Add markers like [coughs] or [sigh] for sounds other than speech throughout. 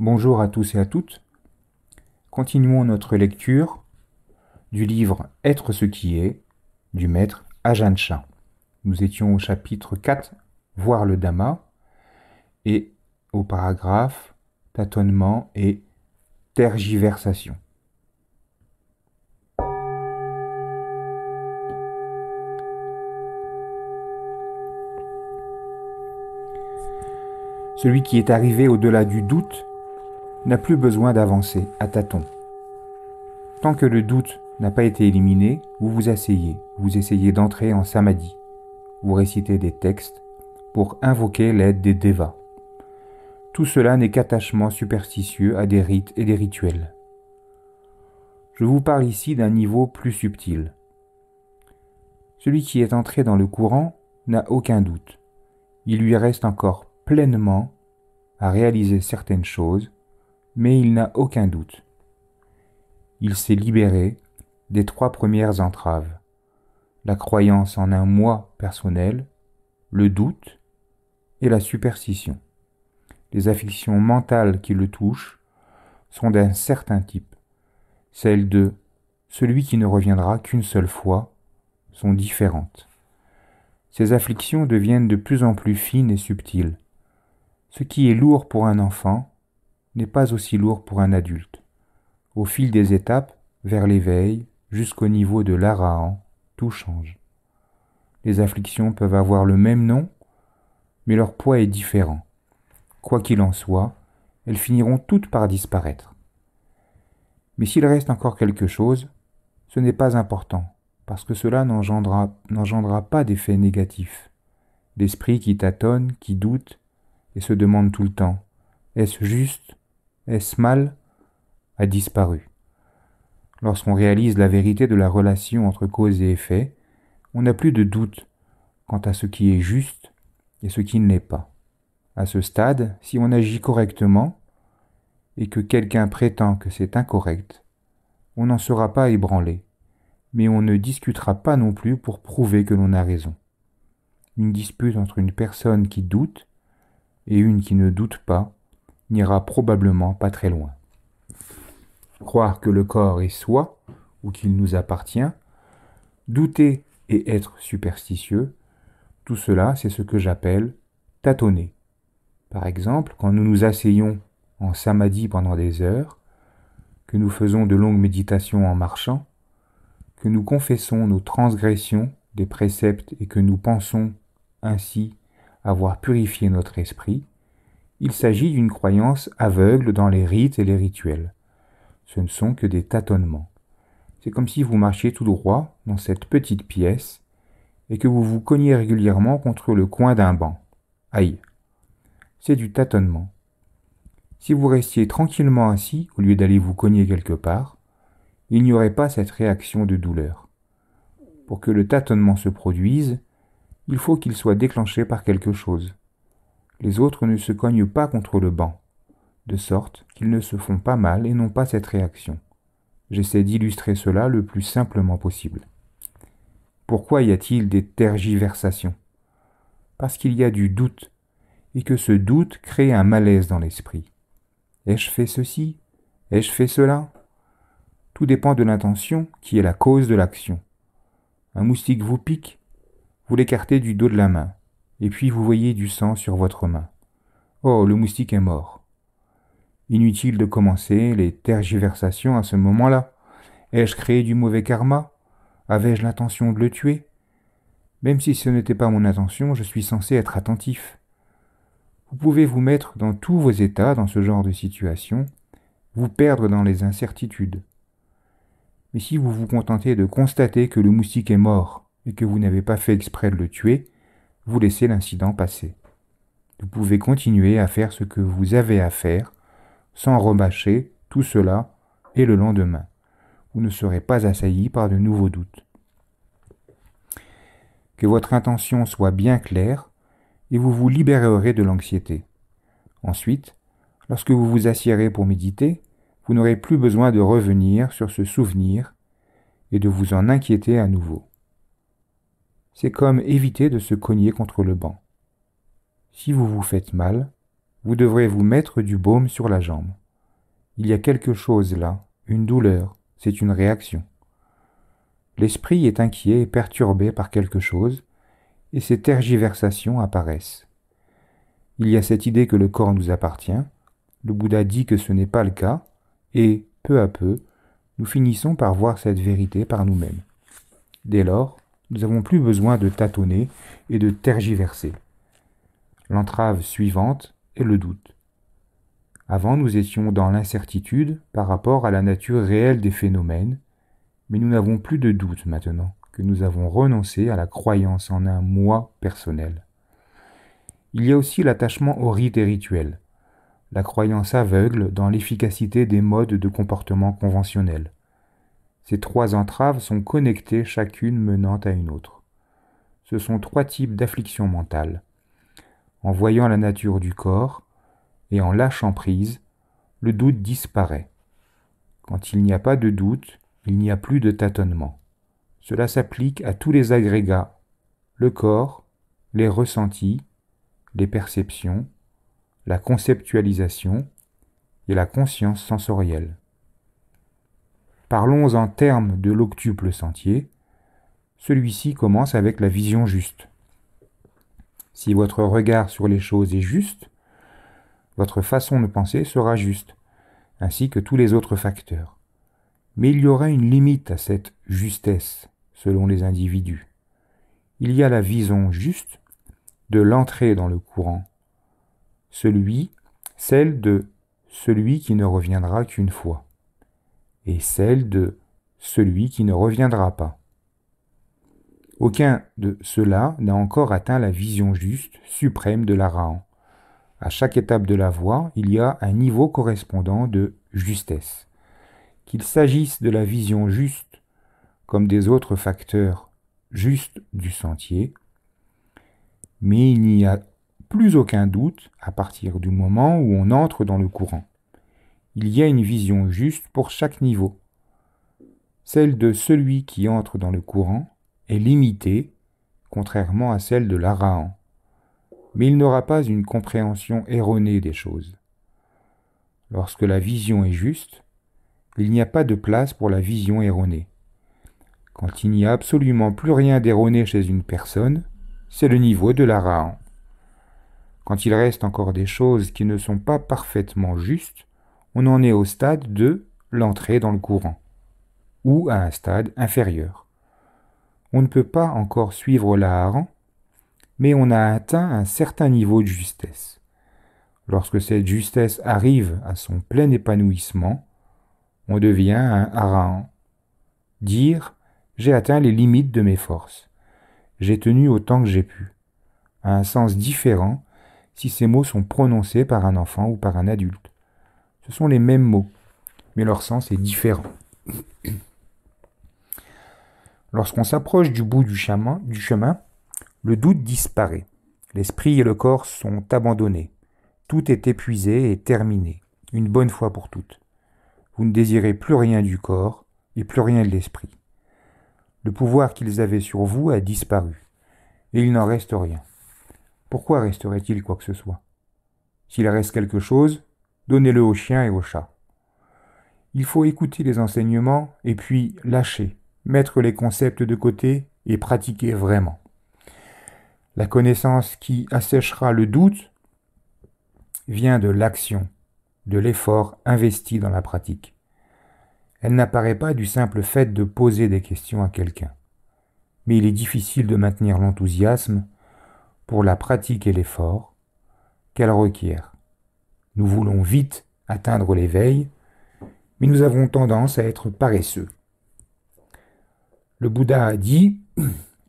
Bonjour à tous et à toutes. Continuons notre lecture du livre Être ce qui est du maître Ajahn Chah. Nous étions au chapitre 4, Voir le Dhamma, et au paragraphe Tâtonnement et tergiversation. Celui qui est arrivé au-delà du doute n'a plus besoin d'avancer à tâtons. Tant que le doute n'a pas été éliminé, vous vous asseyez, vous essayez d'entrer en samadhi, vous récitez des textes pour invoquer l'aide des devas. Tout cela n'est qu'attachement superstitieux à des rites et des rituels. Je vous parle ici d'un niveau plus subtil. Celui qui est entré dans le courant n'a aucun doute. Il lui reste encore pleinement à réaliser certaines choses mais il n'a aucun doute. Il s'est libéré des trois premières entraves, la croyance en un moi personnel, le doute et la superstition. Les afflictions mentales qui le touchent sont d'un certain type, celles de celui qui ne reviendra qu'une seule fois sont différentes. Ces afflictions deviennent de plus en plus fines et subtiles. Ce qui est lourd pour un enfant n'est pas aussi lourd pour un adulte. Au fil des étapes, vers l'éveil, jusqu'au niveau de l'arahan, tout change. Les afflictions peuvent avoir le même nom, mais leur poids est différent. Quoi qu'il en soit, elles finiront toutes par disparaître. Mais s'il reste encore quelque chose, ce n'est pas important, parce que cela n'engendra pas d'effet négatif. L'esprit qui tâtonne, qui doute, et se demande tout le temps, est-ce juste « mal ?» a disparu. Lorsqu'on réalise la vérité de la relation entre cause et effet, on n'a plus de doute quant à ce qui est juste et ce qui ne l'est pas. À ce stade, si on agit correctement et que quelqu'un prétend que c'est incorrect, on n'en sera pas ébranlé, mais on ne discutera pas non plus pour prouver que l'on a raison. Une dispute entre une personne qui doute et une qui ne doute pas n'ira probablement pas très loin. Croire que le corps est soi ou qu'il nous appartient, douter et être superstitieux, tout cela c'est ce que j'appelle tâtonner. Par exemple, quand nous nous asseyons en samadhi pendant des heures, que nous faisons de longues méditations en marchant, que nous confessons nos transgressions des préceptes et que nous pensons ainsi avoir purifié notre esprit, il s'agit d'une croyance aveugle dans les rites et les rituels. Ce ne sont que des tâtonnements. C'est comme si vous marchiez tout droit dans cette petite pièce et que vous vous cogniez régulièrement contre le coin d'un banc. Aïe. C'est du tâtonnement. Si vous restiez tranquillement assis au lieu d'aller vous cogner quelque part, il n'y aurait pas cette réaction de douleur. Pour que le tâtonnement se produise, il faut qu'il soit déclenché par quelque chose les autres ne se cognent pas contre le banc, de sorte qu'ils ne se font pas mal et n'ont pas cette réaction. J'essaie d'illustrer cela le plus simplement possible. Pourquoi y a-t-il des tergiversations Parce qu'il y a du doute, et que ce doute crée un malaise dans l'esprit. Ai-je fait ceci Ai-je fait cela Tout dépend de l'intention qui est la cause de l'action. Un moustique vous pique, vous l'écartez du dos de la main et puis vous voyez du sang sur votre main. Oh, le moustique est mort. Inutile de commencer les tergiversations à ce moment-là. Ai-je créé du mauvais karma Avais-je l'intention de le tuer Même si ce n'était pas mon intention, je suis censé être attentif. Vous pouvez vous mettre dans tous vos états dans ce genre de situation, vous perdre dans les incertitudes. Mais si vous vous contentez de constater que le moustique est mort et que vous n'avez pas fait exprès de le tuer, vous laissez l'incident passer. Vous pouvez continuer à faire ce que vous avez à faire, sans remâcher tout cela, et le lendemain, vous ne serez pas assailli par de nouveaux doutes. Que votre intention soit bien claire, et vous vous libérerez de l'anxiété. Ensuite, lorsque vous vous assiérez pour méditer, vous n'aurez plus besoin de revenir sur ce souvenir et de vous en inquiéter à nouveau. C'est comme éviter de se cogner contre le banc. Si vous vous faites mal, vous devrez vous mettre du baume sur la jambe. Il y a quelque chose là, une douleur, c'est une réaction. L'esprit est inquiet et perturbé par quelque chose, et ces tergiversations apparaissent. Il y a cette idée que le corps nous appartient, le Bouddha dit que ce n'est pas le cas, et, peu à peu, nous finissons par voir cette vérité par nous-mêmes. Dès lors, nous n'avons plus besoin de tâtonner et de tergiverser. L'entrave suivante est le doute. Avant, nous étions dans l'incertitude par rapport à la nature réelle des phénomènes, mais nous n'avons plus de doute maintenant que nous avons renoncé à la croyance en un moi personnel. Il y a aussi l'attachement au rite et rituel, la croyance aveugle dans l'efficacité des modes de comportement conventionnels, ces trois entraves sont connectées chacune menant à une autre. Ce sont trois types d'afflictions mentales. En voyant la nature du corps et en lâchant prise, le doute disparaît. Quand il n'y a pas de doute, il n'y a plus de tâtonnement. Cela s'applique à tous les agrégats, le corps, les ressentis, les perceptions, la conceptualisation et la conscience sensorielle. Parlons en termes de l'octuple sentier. Celui-ci commence avec la vision juste. Si votre regard sur les choses est juste, votre façon de penser sera juste, ainsi que tous les autres facteurs. Mais il y aura une limite à cette justesse, selon les individus. Il y a la vision juste de l'entrée dans le courant, celui, celle de celui qui ne reviendra qu'une fois et celle de celui qui ne reviendra pas. Aucun de ceux-là n'a encore atteint la vision juste, suprême de l'Araan. À chaque étape de la voie, il y a un niveau correspondant de justesse. Qu'il s'agisse de la vision juste, comme des autres facteurs justes du sentier, mais il n'y a plus aucun doute à partir du moment où on entre dans le courant il y a une vision juste pour chaque niveau. Celle de celui qui entre dans le courant est limitée, contrairement à celle de l'Arahan, mais il n'aura pas une compréhension erronée des choses. Lorsque la vision est juste, il n'y a pas de place pour la vision erronée. Quand il n'y a absolument plus rien d'erroné chez une personne, c'est le niveau de l'Arahan. Quand il reste encore des choses qui ne sont pas parfaitement justes, on en est au stade de l'entrée dans le courant, ou à un stade inférieur. On ne peut pas encore suivre la mais on a atteint un certain niveau de justesse. Lorsque cette justesse arrive à son plein épanouissement, on devient un haran. Dire j'ai atteint les limites de mes forces. J'ai tenu autant que j'ai pu. un sens différent si ces mots sont prononcés par un enfant ou par un adulte. Ce sont les mêmes mots, mais leur sens est différent. Lorsqu'on s'approche du bout du chemin, du chemin, le doute disparaît. L'esprit et le corps sont abandonnés. Tout est épuisé et terminé, une bonne fois pour toutes. Vous ne désirez plus rien du corps et plus rien de l'esprit. Le pouvoir qu'ils avaient sur vous a disparu, et il n'en reste rien. Pourquoi resterait-il quoi que ce soit S'il reste quelque chose, donnez-le aux chiens et aux chats. Il faut écouter les enseignements et puis lâcher, mettre les concepts de côté et pratiquer vraiment. La connaissance qui assèchera le doute vient de l'action, de l'effort investi dans la pratique. Elle n'apparaît pas du simple fait de poser des questions à quelqu'un. Mais il est difficile de maintenir l'enthousiasme pour la pratique et l'effort qu'elle requiert. Nous voulons vite atteindre l'éveil, mais nous avons tendance à être paresseux. Le Bouddha a dit, [clears throat]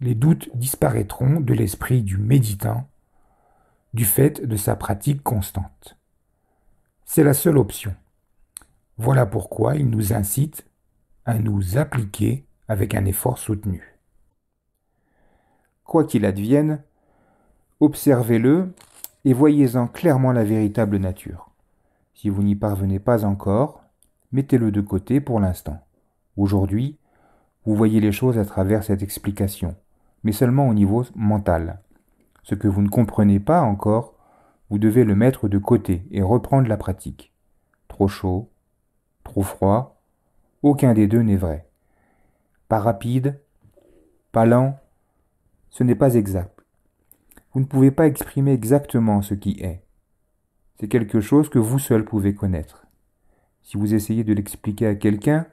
les doutes disparaîtront de l'esprit du méditant du fait de sa pratique constante. C'est la seule option. Voilà pourquoi il nous incite à nous appliquer avec un effort soutenu. Quoi qu'il advienne, observez-le et voyez-en clairement la véritable nature. Si vous n'y parvenez pas encore, mettez-le de côté pour l'instant. Aujourd'hui, vous voyez les choses à travers cette explication, mais seulement au niveau mental. Ce que vous ne comprenez pas encore, vous devez le mettre de côté et reprendre la pratique. Trop chaud, trop froid, aucun des deux n'est vrai. Pas rapide, pas lent, ce n'est pas exact. Vous ne pouvez pas exprimer exactement ce qui est. C'est quelque chose que vous seul pouvez connaître. Si vous essayez de l'expliquer à quelqu'un,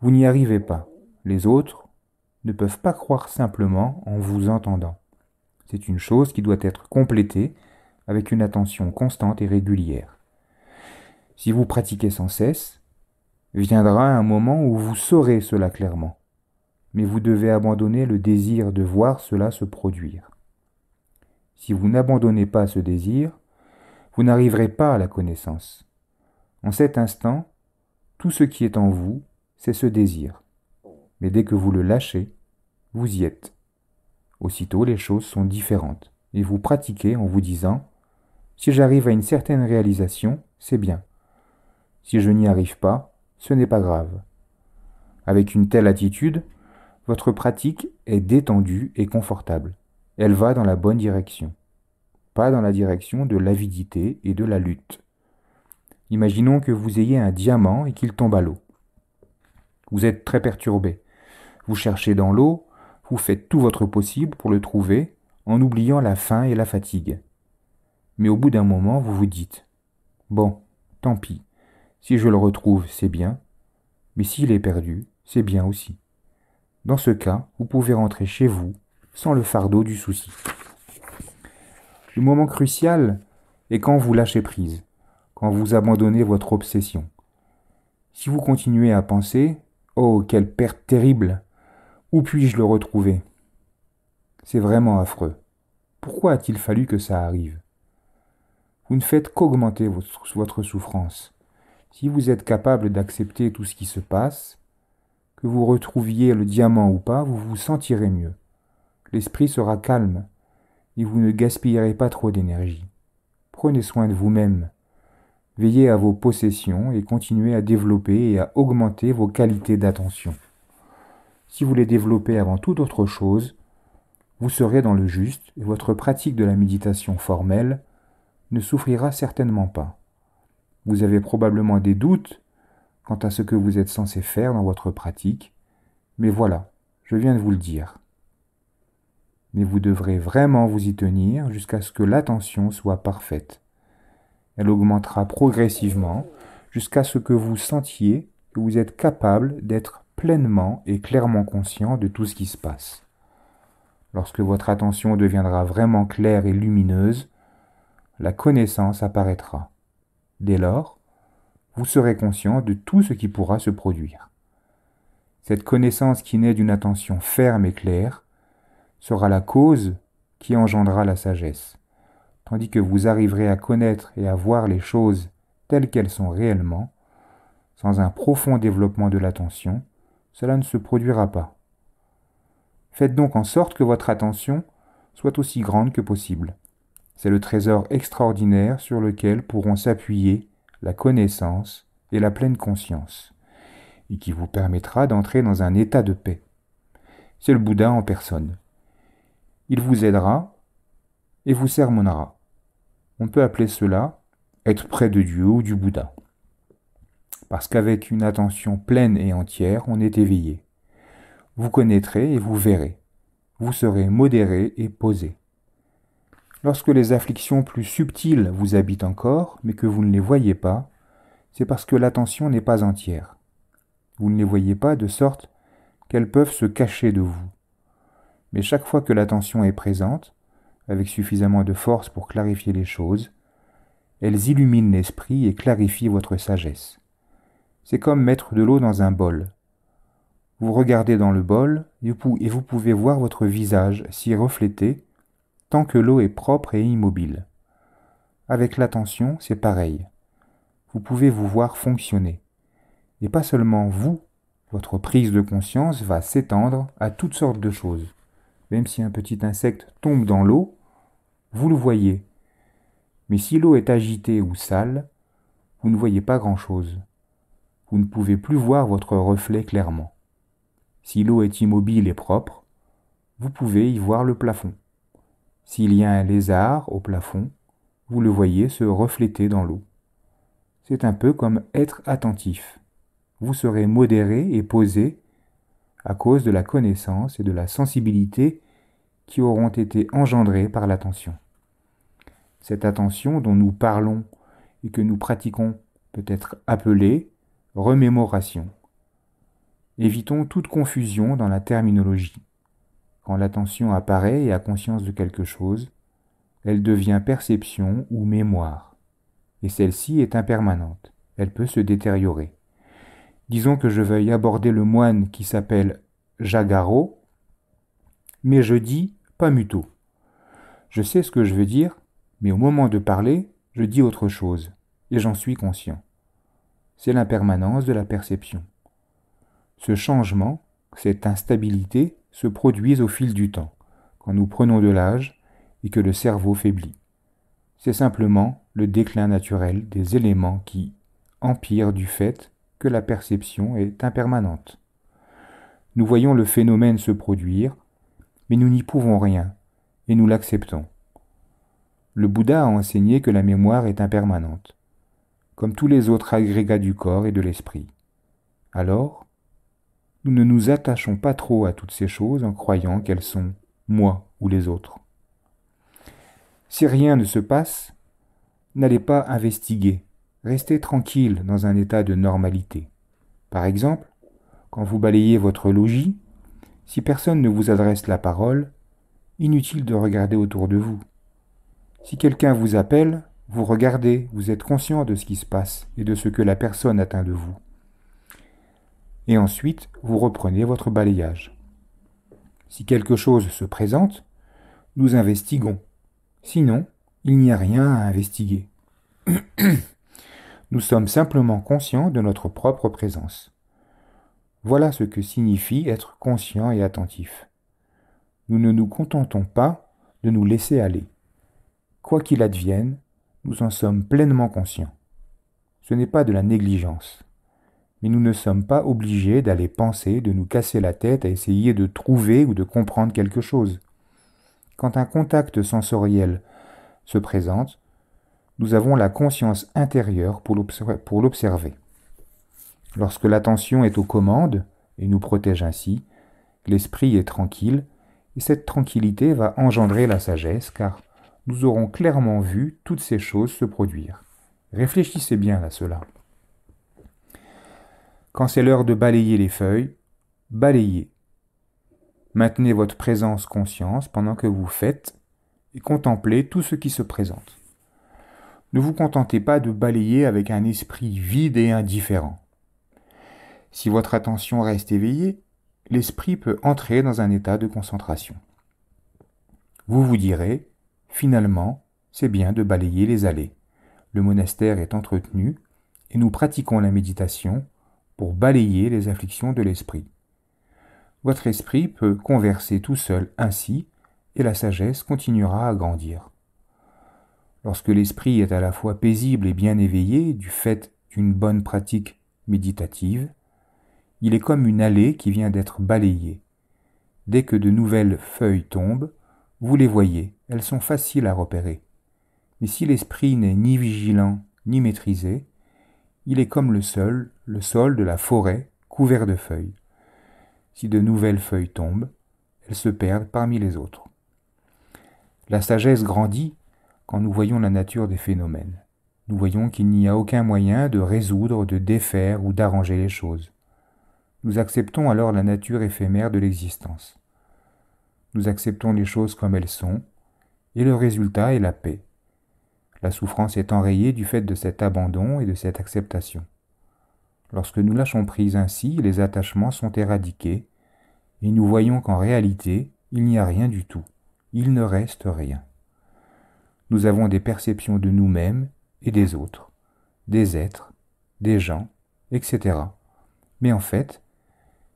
vous n'y arrivez pas. Les autres ne peuvent pas croire simplement en vous entendant. C'est une chose qui doit être complétée avec une attention constante et régulière. Si vous pratiquez sans cesse, viendra un moment où vous saurez cela clairement, mais vous devez abandonner le désir de voir cela se produire. Si vous n'abandonnez pas ce désir, vous n'arriverez pas à la connaissance. En cet instant, tout ce qui est en vous, c'est ce désir. Mais dès que vous le lâchez, vous y êtes. Aussitôt, les choses sont différentes, et vous pratiquez en vous disant Si j'arrive à une certaine réalisation, c'est bien. Si je n'y arrive pas, ce n'est pas grave. Avec une telle attitude, votre pratique est détendue et confortable. Elle va dans la bonne direction, pas dans la direction de l'avidité et de la lutte. Imaginons que vous ayez un diamant et qu'il tombe à l'eau. Vous êtes très perturbé. Vous cherchez dans l'eau, vous faites tout votre possible pour le trouver en oubliant la faim et la fatigue. Mais au bout d'un moment, vous vous dites Bon, tant pis, si je le retrouve, c'est bien, mais s'il est perdu, c'est bien aussi. Dans ce cas, vous pouvez rentrer chez vous sans le fardeau du souci. Le moment crucial est quand vous lâchez prise, quand vous abandonnez votre obsession. Si vous continuez à penser Oh, quelle perte terrible Où puis-je le retrouver C'est vraiment affreux. Pourquoi a-t-il fallu que ça arrive Vous ne faites qu'augmenter votre souffrance. Si vous êtes capable d'accepter tout ce qui se passe, que vous retrouviez le diamant ou pas, vous vous sentirez mieux l'esprit sera calme et vous ne gaspillerez pas trop d'énergie. Prenez soin de vous-même. Veillez à vos possessions et continuez à développer et à augmenter vos qualités d'attention. Si vous les développez avant toute autre chose, vous serez dans le juste et votre pratique de la méditation formelle ne souffrira certainement pas. Vous avez probablement des doutes quant à ce que vous êtes censé faire dans votre pratique, mais voilà, je viens de vous le dire mais vous devrez vraiment vous y tenir jusqu'à ce que l'attention soit parfaite. Elle augmentera progressivement jusqu'à ce que vous sentiez que vous êtes capable d'être pleinement et clairement conscient de tout ce qui se passe. Lorsque votre attention deviendra vraiment claire et lumineuse, la connaissance apparaîtra. Dès lors, vous serez conscient de tout ce qui pourra se produire. Cette connaissance qui naît d'une attention ferme et claire sera la cause qui engendra la sagesse, tandis que vous arriverez à connaître et à voir les choses telles qu'elles sont réellement, sans un profond développement de l'attention, cela ne se produira pas. Faites donc en sorte que votre attention soit aussi grande que possible. C'est le trésor extraordinaire sur lequel pourront s'appuyer la connaissance et la pleine conscience, et qui vous permettra d'entrer dans un état de paix. C'est le Bouddha en personne il vous aidera et vous sermonnera. On peut appeler cela être près de Dieu ou du Bouddha. Parce qu'avec une attention pleine et entière, on est éveillé. Vous connaîtrez et vous verrez. Vous serez modéré et posé. Lorsque les afflictions plus subtiles vous habitent encore, mais que vous ne les voyez pas, c'est parce que l'attention n'est pas entière. Vous ne les voyez pas de sorte qu'elles peuvent se cacher de vous. Mais chaque fois que l'attention est présente, avec suffisamment de force pour clarifier les choses, elles illuminent l'esprit et clarifient votre sagesse. C'est comme mettre de l'eau dans un bol. Vous regardez dans le bol et vous pouvez voir votre visage s'y refléter tant que l'eau est propre et immobile. Avec l'attention, c'est pareil. Vous pouvez vous voir fonctionner. Et pas seulement vous, votre prise de conscience va s'étendre à toutes sortes de choses. Même si un petit insecte tombe dans l'eau, vous le voyez. Mais si l'eau est agitée ou sale, vous ne voyez pas grand-chose. Vous ne pouvez plus voir votre reflet clairement. Si l'eau est immobile et propre, vous pouvez y voir le plafond. S'il y a un lézard au plafond, vous le voyez se refléter dans l'eau. C'est un peu comme être attentif. Vous serez modéré et posé à cause de la connaissance et de la sensibilité qui auront été engendrées par l'attention. Cette attention dont nous parlons et que nous pratiquons peut être appelée remémoration. Évitons toute confusion dans la terminologie. Quand l'attention apparaît et a conscience de quelque chose, elle devient perception ou mémoire, et celle-ci est impermanente, elle peut se détériorer. Disons que je veuille aborder le moine qui s'appelle Jagaro, mais je dis pas muto. Je sais ce que je veux dire, mais au moment de parler, je dis autre chose, et j'en suis conscient. C'est l'impermanence de la perception. Ce changement, cette instabilité, se produisent au fil du temps, quand nous prenons de l'âge et que le cerveau faiblit. C'est simplement le déclin naturel des éléments qui empirent du fait la perception est impermanente. Nous voyons le phénomène se produire, mais nous n'y pouvons rien, et nous l'acceptons. Le Bouddha a enseigné que la mémoire est impermanente, comme tous les autres agrégats du corps et de l'esprit. Alors, nous ne nous attachons pas trop à toutes ces choses en croyant qu'elles sont moi ou les autres. Si rien ne se passe, n'allez pas investiguer restez tranquille dans un état de normalité. Par exemple, quand vous balayez votre logis, si personne ne vous adresse la parole, inutile de regarder autour de vous. Si quelqu'un vous appelle, vous regardez, vous êtes conscient de ce qui se passe et de ce que la personne atteint de vous. Et ensuite, vous reprenez votre balayage. Si quelque chose se présente, nous investiguons. Sinon, il n'y a rien à investiguer. [clears throat] Nous sommes simplement conscients de notre propre présence. Voilà ce que signifie être conscient et attentif. Nous ne nous contentons pas de nous laisser aller. Quoi qu'il advienne, nous en sommes pleinement conscients. Ce n'est pas de la négligence. Mais nous ne sommes pas obligés d'aller penser, de nous casser la tête à essayer de trouver ou de comprendre quelque chose. Quand un contact sensoriel se présente, nous avons la conscience intérieure pour l'observer. Lorsque l'attention est aux commandes, et nous protège ainsi, l'esprit est tranquille, et cette tranquillité va engendrer la sagesse, car nous aurons clairement vu toutes ces choses se produire. Réfléchissez bien à cela. Quand c'est l'heure de balayer les feuilles, balayez. Maintenez votre présence conscience pendant que vous faites et contemplez tout ce qui se présente. Ne vous contentez pas de balayer avec un esprit vide et indifférent. Si votre attention reste éveillée, l'esprit peut entrer dans un état de concentration. Vous vous direz, finalement, c'est bien de balayer les allées. Le monastère est entretenu et nous pratiquons la méditation pour balayer les afflictions de l'esprit. Votre esprit peut converser tout seul ainsi et la sagesse continuera à grandir. Lorsque l'esprit est à la fois paisible et bien éveillé du fait d'une bonne pratique méditative, il est comme une allée qui vient d'être balayée. Dès que de nouvelles feuilles tombent, vous les voyez, elles sont faciles à repérer. Mais si l'esprit n'est ni vigilant ni maîtrisé, il est comme le sol, le sol de la forêt couvert de feuilles. Si de nouvelles feuilles tombent, elles se perdent parmi les autres. La sagesse grandit nous voyons la nature des phénomènes. Nous voyons qu'il n'y a aucun moyen de résoudre, de défaire ou d'arranger les choses. Nous acceptons alors la nature éphémère de l'existence. Nous acceptons les choses comme elles sont, et le résultat est la paix. La souffrance est enrayée du fait de cet abandon et de cette acceptation. Lorsque nous lâchons prise ainsi, les attachements sont éradiqués, et nous voyons qu'en réalité, il n'y a rien du tout, il ne reste rien nous avons des perceptions de nous-mêmes et des autres, des êtres, des gens, etc. Mais en fait,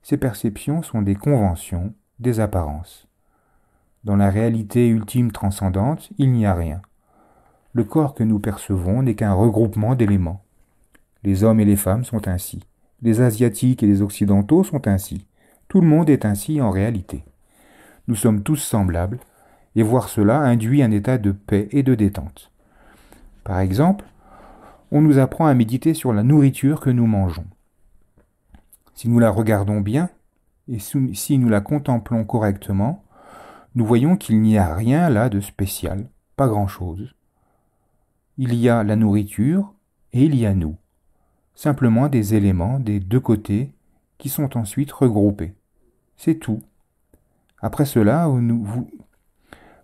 ces perceptions sont des conventions, des apparences. Dans la réalité ultime transcendante, il n'y a rien. Le corps que nous percevons n'est qu'un regroupement d'éléments. Les hommes et les femmes sont ainsi. Les Asiatiques et les Occidentaux sont ainsi. Tout le monde est ainsi en réalité. Nous sommes tous semblables, et voir cela induit un état de paix et de détente. Par exemple, on nous apprend à méditer sur la nourriture que nous mangeons. Si nous la regardons bien, et si nous la contemplons correctement, nous voyons qu'il n'y a rien là de spécial, pas grand-chose. Il y a la nourriture et il y a nous, simplement des éléments des deux côtés qui sont ensuite regroupés. C'est tout. Après cela, vous,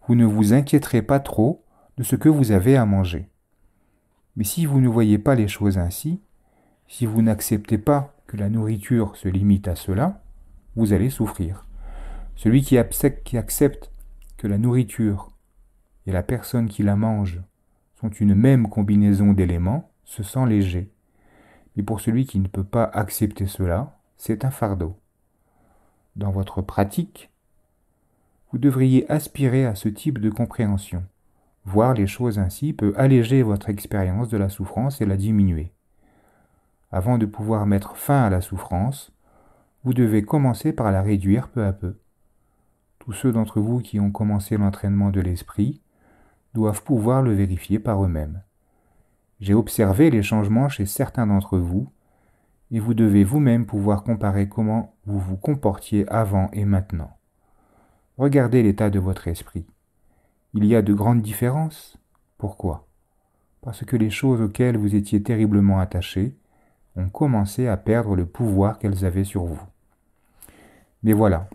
vous ne vous inquiéterez pas trop de ce que vous avez à manger. Mais si vous ne voyez pas les choses ainsi, si vous n'acceptez pas que la nourriture se limite à cela, vous allez souffrir. Celui qui, accepte que la nourriture et la personne qui la mange sont une même combinaison d'éléments se sent léger. Mais pour celui qui ne peut pas accepter cela, c'est un fardeau. Dans votre pratique, vous devriez aspirer à ce type de compréhension. Voir les choses ainsi peut alléger votre expérience de la souffrance et la diminuer. Avant de pouvoir mettre fin à la souffrance, vous devez commencer par la réduire peu à peu. Tous ceux d'entre vous qui ont commencé l'entraînement de l'esprit doivent pouvoir le vérifier par eux-mêmes. J'ai observé les changements chez certains d'entre vous, et vous devez vous-même pouvoir comparer comment vous vous comportiez avant et maintenant. Regardez l'état de votre esprit. Il y a de grandes différences. Pourquoi Parce que les choses auxquelles vous étiez terriblement attachés ont commencé à perdre le pouvoir qu'elles avaient sur vous. Mais voilà,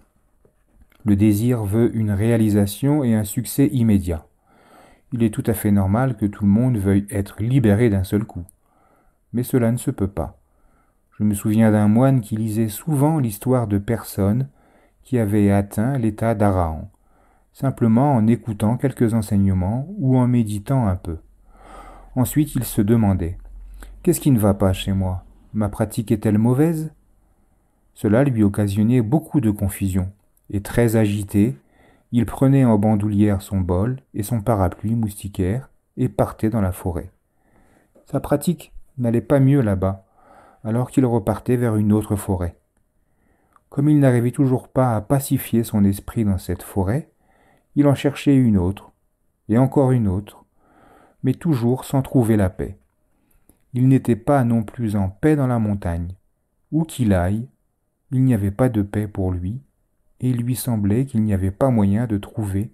le désir veut une réalisation et un succès immédiat. Il est tout à fait normal que tout le monde veuille être libéré d'un seul coup. Mais cela ne se peut pas. Je me souviens d'un moine qui lisait souvent l'histoire de personnes qui avait atteint l'état d'Araon, simplement en écoutant quelques enseignements ou en méditant un peu. Ensuite il se demandait Qu'est-ce qui ne va pas chez moi Ma pratique est-elle mauvaise Cela lui occasionnait beaucoup de confusion, et très agité, il prenait en bandoulière son bol et son parapluie moustiquaire et partait dans la forêt. Sa pratique n'allait pas mieux là-bas, alors qu'il repartait vers une autre forêt. Comme il n'arrivait toujours pas à pacifier son esprit dans cette forêt, il en cherchait une autre, et encore une autre, mais toujours sans trouver la paix. Il n'était pas non plus en paix dans la montagne. Où qu'il aille, il n'y avait pas de paix pour lui, et il lui semblait qu'il n'y avait pas moyen de trouver,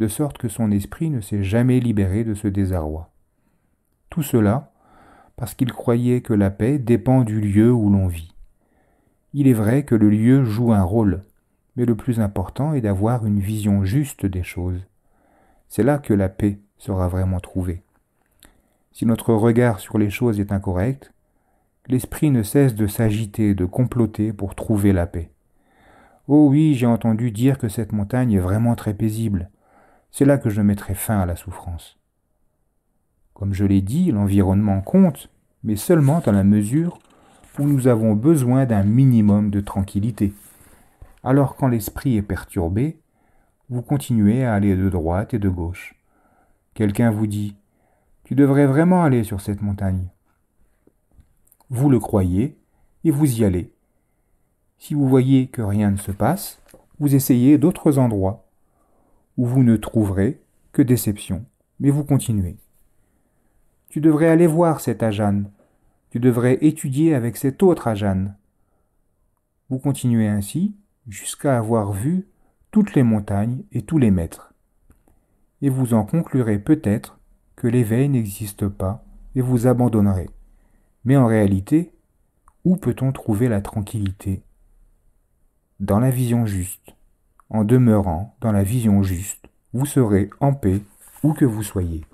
de sorte que son esprit ne s'est jamais libéré de ce désarroi. Tout cela parce qu'il croyait que la paix dépend du lieu où l'on vit. Il est vrai que le lieu joue un rôle, mais le plus important est d'avoir une vision juste des choses. C'est là que la paix sera vraiment trouvée. Si notre regard sur les choses est incorrect, l'esprit ne cesse de s'agiter, de comploter pour trouver la paix. Oh oui, j'ai entendu dire que cette montagne est vraiment très paisible. C'est là que je mettrai fin à la souffrance. Comme je l'ai dit, l'environnement compte, mais seulement dans la mesure où nous avons besoin d'un minimum de tranquillité. Alors quand l'esprit est perturbé, vous continuez à aller de droite et de gauche. Quelqu'un vous dit ⁇ Tu devrais vraiment aller sur cette montagne ⁇ Vous le croyez et vous y allez. Si vous voyez que rien ne se passe, vous essayez d'autres endroits où vous ne trouverez que déception, mais vous continuez. Tu devrais aller voir cette Ajane. Tu devrais étudier avec cet autre Ajan. Vous continuez ainsi jusqu'à avoir vu toutes les montagnes et tous les maîtres. Et vous en conclurez peut-être que l'éveil n'existe pas et vous abandonnerez. Mais en réalité, où peut-on trouver la tranquillité Dans la vision juste. En demeurant dans la vision juste, vous serez en paix où que vous soyez.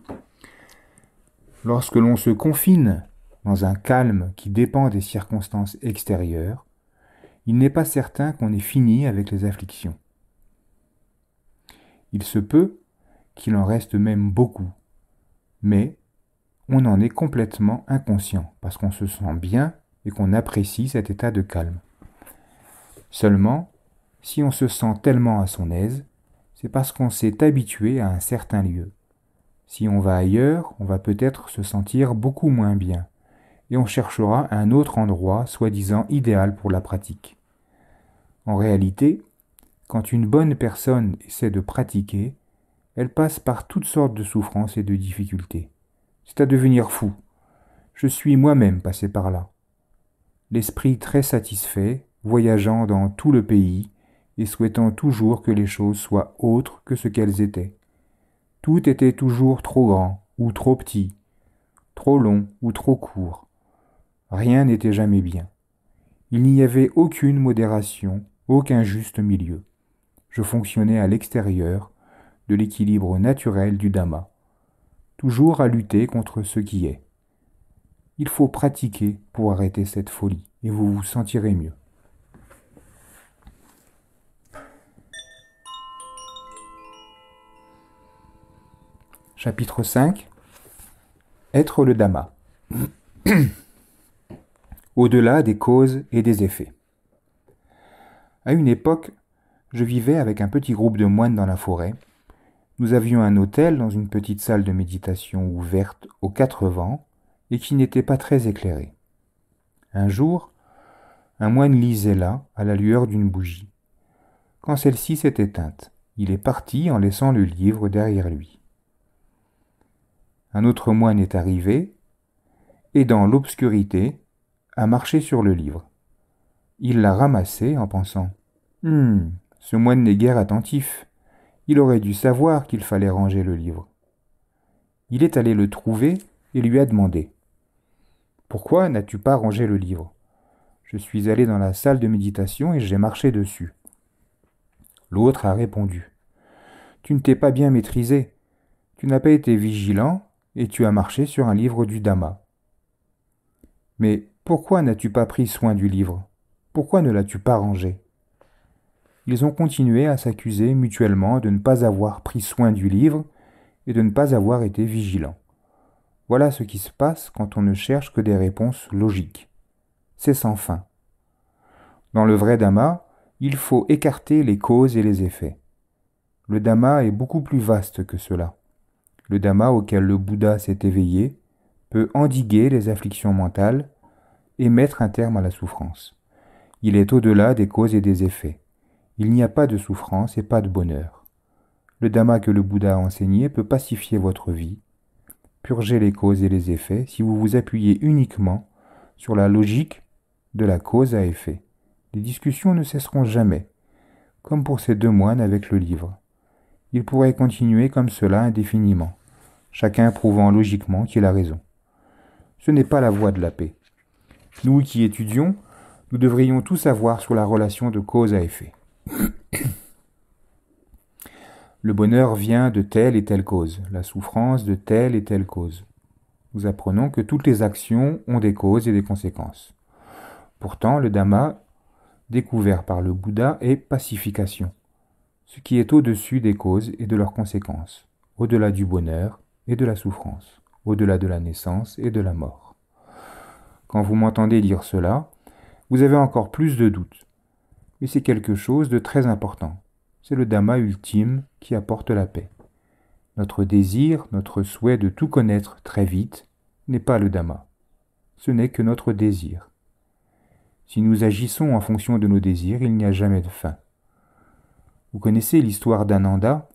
Lorsque l'on se confine dans un calme qui dépend des circonstances extérieures, il n'est pas certain qu'on ait fini avec les afflictions. Il se peut qu'il en reste même beaucoup, mais on en est complètement inconscient parce qu'on se sent bien et qu'on apprécie cet état de calme. Seulement, si on se sent tellement à son aise, c'est parce qu'on s'est habitué à un certain lieu. Si on va ailleurs, on va peut-être se sentir beaucoup moins bien et on cherchera un autre endroit soi-disant idéal pour la pratique. En réalité, quand une bonne personne essaie de pratiquer, elle passe par toutes sortes de souffrances et de difficultés. C'est à devenir fou. Je suis moi-même passé par là. L'esprit très satisfait, voyageant dans tout le pays et souhaitant toujours que les choses soient autres que ce qu'elles étaient. Tout était toujours trop grand ou trop petit, trop long ou trop court, Rien n'était jamais bien. Il n'y avait aucune modération, aucun juste milieu. Je fonctionnais à l'extérieur de l'équilibre naturel du Dhamma, toujours à lutter contre ce qui est. Il faut pratiquer pour arrêter cette folie et vous vous sentirez mieux. Chapitre 5 Être le Dhamma. [clears throat] au-delà des causes et des effets. À une époque, je vivais avec un petit groupe de moines dans la forêt. Nous avions un hôtel dans une petite salle de méditation ouverte aux quatre vents et qui n'était pas très éclairée. Un jour, un moine lisait là, à la lueur d'une bougie. Quand celle-ci s'est éteinte, il est parti en laissant le livre derrière lui. Un autre moine est arrivé, et dans l'obscurité, a marché sur le livre. Il l'a ramassé en pensant Hum, ce moine n'est guère attentif. Il aurait dû savoir qu'il fallait ranger le livre. Il est allé le trouver et lui a demandé Pourquoi n'as-tu pas rangé le livre Je suis allé dans la salle de méditation et j'ai marché dessus. L'autre a répondu Tu ne t'es pas bien maîtrisé. Tu n'as pas été vigilant et tu as marché sur un livre du Dhamma. Mais pourquoi n'as-tu pas pris soin du livre Pourquoi ne l'as-tu pas rangé Ils ont continué à s'accuser mutuellement de ne pas avoir pris soin du livre et de ne pas avoir été vigilants. Voilà ce qui se passe quand on ne cherche que des réponses logiques. C'est sans fin. Dans le vrai Dhamma, il faut écarter les causes et les effets. Le Dhamma est beaucoup plus vaste que cela. Le Dhamma auquel le Bouddha s'est éveillé peut endiguer les afflictions mentales et mettre un terme à la souffrance. Il est au-delà des causes et des effets. Il n'y a pas de souffrance et pas de bonheur. Le Dhamma que le Bouddha a enseigné peut pacifier votre vie, purger les causes et les effets si vous vous appuyez uniquement sur la logique de la cause à effet. Les discussions ne cesseront jamais, comme pour ces deux moines avec le livre. Ils pourraient continuer comme cela indéfiniment, chacun prouvant logiquement qu'il a raison. Ce n'est pas la voie de la paix. Nous qui étudions, nous devrions tout savoir sur la relation de cause à effet. [coughs] Le bonheur vient de telle et telle cause, la souffrance de telle et telle cause. Nous apprenons que toutes les actions ont des causes et des conséquences. Pourtant, le Dhamma, découvert par le Bouddha, est pacification, ce qui est au-dessus des causes et de leurs conséquences, au-delà du bonheur et de la souffrance, au-delà de la naissance et de la mort. Quand vous m'entendez dire cela, vous avez encore plus de doutes. Mais c'est quelque chose de très important. C'est le Dhamma ultime qui apporte la paix. Notre désir, notre souhait de tout connaître très vite n'est pas le Dhamma. Ce n'est que notre désir. Si nous agissons en fonction de nos désirs, il n'y a jamais de fin. Vous connaissez l'histoire d'Ananda,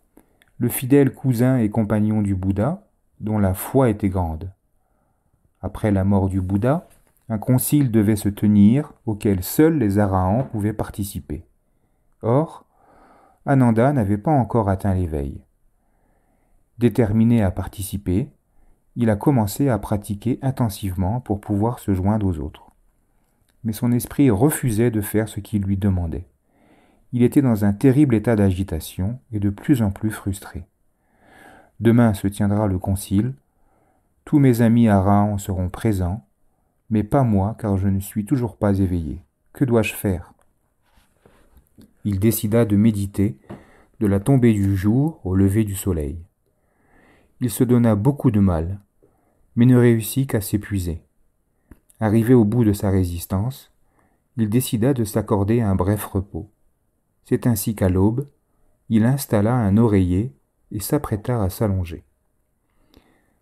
le fidèle cousin et compagnon du Bouddha, dont la foi était grande. Après la mort du Bouddha, un concile devait se tenir auquel seuls les Araans pouvaient participer. Or, Ananda n'avait pas encore atteint l'éveil. Déterminé à participer, il a commencé à pratiquer intensivement pour pouvoir se joindre aux autres. Mais son esprit refusait de faire ce qu'il lui demandait. Il était dans un terrible état d'agitation et de plus en plus frustré. Demain se tiendra le concile, tous mes amis Araans seront présents, mais pas moi, car je ne suis toujours pas éveillé. Que dois-je faire Il décida de méditer, de la tombée du jour au lever du soleil. Il se donna beaucoup de mal, mais ne réussit qu'à s'épuiser. Arrivé au bout de sa résistance, il décida de s'accorder un bref repos. C'est ainsi qu'à l'aube, il installa un oreiller et s'apprêta à s'allonger.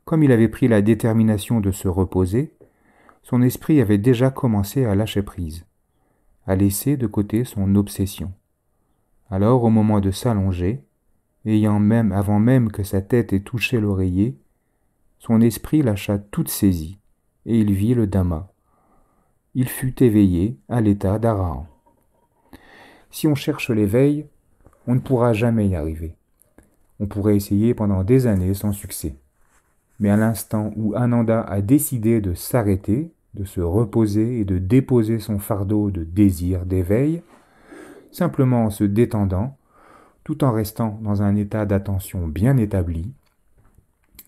Comme il avait pris la détermination de se reposer, son esprit avait déjà commencé à lâcher prise, à laisser de côté son obsession. Alors, au moment de s'allonger, ayant même avant même que sa tête ait touché l'oreiller, son esprit lâcha toute saisie, et il vit le Dhamma. Il fut éveillé à l'état d'Arahan. Si on cherche l'éveil, on ne pourra jamais y arriver. On pourrait essayer pendant des années sans succès. Mais à l'instant où Ananda a décidé de s'arrêter, de se reposer et de déposer son fardeau de désir d'éveil, simplement en se détendant, tout en restant dans un état d'attention bien établi,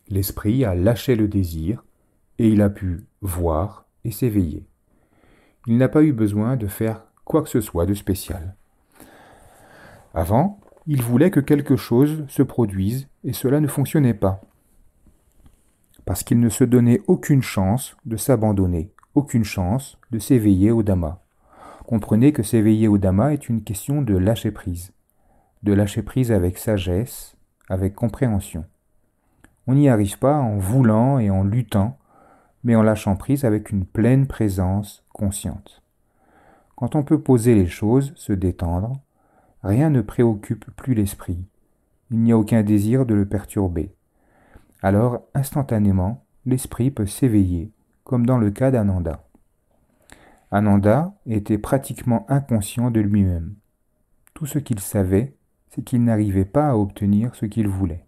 l'esprit a lâché le désir et il a pu voir et s'éveiller. Il n'a pas eu besoin de faire quoi que ce soit de spécial. Avant, il voulait que quelque chose se produise et cela ne fonctionnait pas parce qu'il ne se donnait aucune chance de s'abandonner, aucune chance de s'éveiller au Dhamma. Comprenez que s'éveiller au Dhamma est une question de lâcher prise, de lâcher prise avec sagesse, avec compréhension. On n'y arrive pas en voulant et en luttant, mais en lâchant prise avec une pleine présence consciente. Quand on peut poser les choses, se détendre, rien ne préoccupe plus l'esprit. Il n'y a aucun désir de le perturber alors instantanément, l'esprit peut s'éveiller, comme dans le cas d'Ananda. Ananda était pratiquement inconscient de lui-même. Tout ce qu'il savait, c'est qu'il n'arrivait pas à obtenir ce qu'il voulait.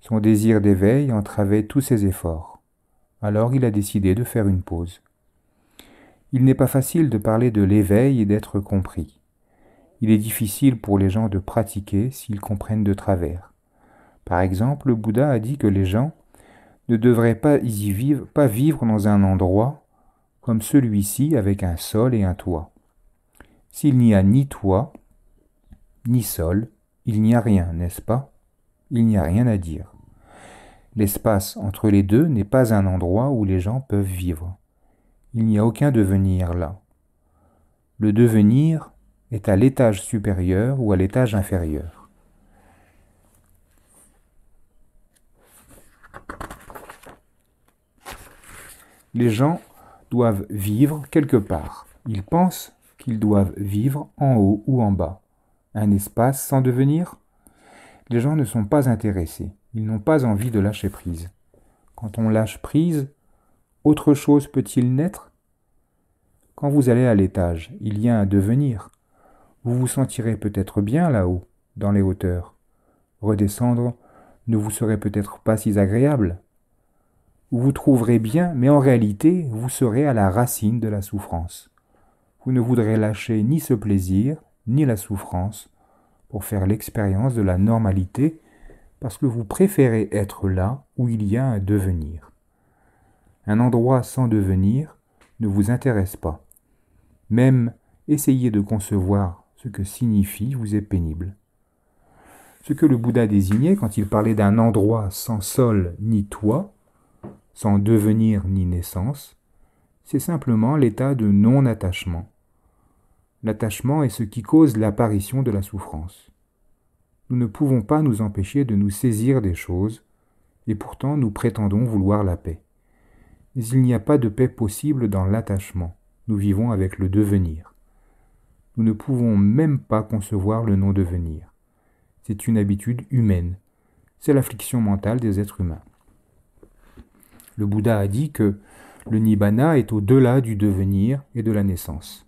Son désir d'éveil entravait tous ses efforts. Alors il a décidé de faire une pause. Il n'est pas facile de parler de l'éveil et d'être compris. Il est difficile pour les gens de pratiquer s'ils comprennent de travers. Par exemple, le Bouddha a dit que les gens ne devraient pas y vivre, pas vivre dans un endroit comme celui-ci avec un sol et un toit. S'il n'y a ni toit, ni sol, il n'y a rien, n'est-ce pas Il n'y a rien à dire. L'espace entre les deux n'est pas un endroit où les gens peuvent vivre. Il n'y a aucun devenir là. Le devenir est à l'étage supérieur ou à l'étage inférieur. Les gens doivent vivre quelque part. Ils pensent qu'ils doivent vivre en haut ou en bas. Un espace sans devenir Les gens ne sont pas intéressés. Ils n'ont pas envie de lâcher prise. Quand on lâche prise, autre chose peut-il naître Quand vous allez à l'étage, il y a un devenir. Vous vous sentirez peut-être bien là-haut, dans les hauteurs. Redescendre ne vous serait peut-être pas si agréable vous trouverez bien, mais en réalité, vous serez à la racine de la souffrance. Vous ne voudrez lâcher ni ce plaisir, ni la souffrance, pour faire l'expérience de la normalité, parce que vous préférez être là où il y a un devenir. Un endroit sans devenir ne vous intéresse pas. Même essayer de concevoir ce que signifie vous est pénible. Ce que le Bouddha désignait quand il parlait d'un endroit sans sol ni toit, sans devenir ni naissance, c'est simplement l'état de non-attachement. L'attachement est ce qui cause l'apparition de la souffrance. Nous ne pouvons pas nous empêcher de nous saisir des choses, et pourtant nous prétendons vouloir la paix. Mais il n'y a pas de paix possible dans l'attachement, nous vivons avec le devenir. Nous ne pouvons même pas concevoir le non-devenir. C'est une habitude humaine, c'est l'affliction mentale des êtres humains. Le Bouddha a dit que le nibbana est au-delà du devenir et de la naissance.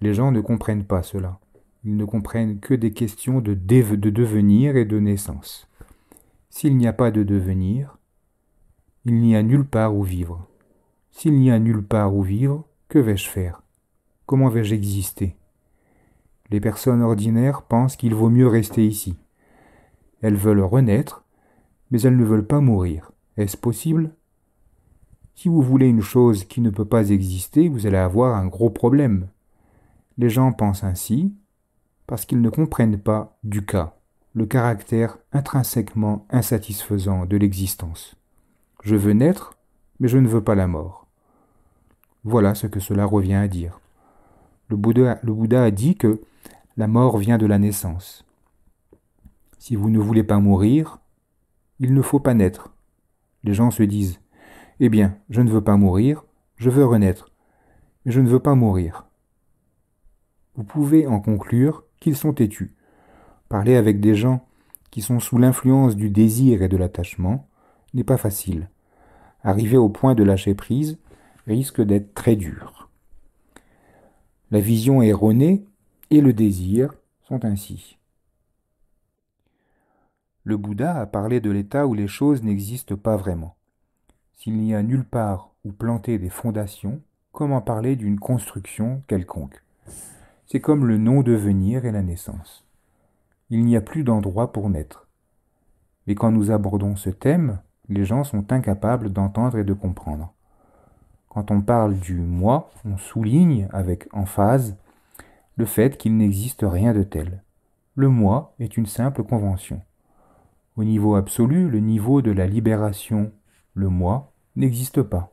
Les gens ne comprennent pas cela. Ils ne comprennent que des questions de, devenir et de naissance. S'il n'y a pas de devenir, il n'y a nulle part où vivre. S'il n'y a nulle part où vivre, que vais-je faire Comment vais-je exister Les personnes ordinaires pensent qu'il vaut mieux rester ici. Elles veulent renaître, mais elles ne veulent pas mourir. Est-ce possible si vous voulez une chose qui ne peut pas exister, vous allez avoir un gros problème. Les gens pensent ainsi parce qu'ils ne comprennent pas du cas, le caractère intrinsèquement insatisfaisant de l'existence. Je veux naître, mais je ne veux pas la mort. Voilà ce que cela revient à dire. Le Bouddha, le Bouddha a dit que la mort vient de la naissance. Si vous ne voulez pas mourir, il ne faut pas naître. Les gens se disent eh bien, je ne veux pas mourir, je veux renaître. Mais je ne veux pas mourir. Vous pouvez en conclure qu'ils sont têtus. Parler avec des gens qui sont sous l'influence du désir et de l'attachement n'est pas facile. Arriver au point de lâcher prise risque d'être très dur. La vision erronée et le désir sont ainsi. Le Bouddha a parlé de l'état où les choses n'existent pas vraiment. S'il n'y a nulle part où planter des fondations, comment parler d'une construction quelconque C'est comme le non-devenir et la naissance. Il n'y a plus d'endroit pour naître. Mais quand nous abordons ce thème, les gens sont incapables d'entendre et de comprendre. Quand on parle du moi, on souligne avec emphase le fait qu'il n'existe rien de tel. Le moi est une simple convention. Au niveau absolu, le niveau de la libération, le moi, n'existe pas.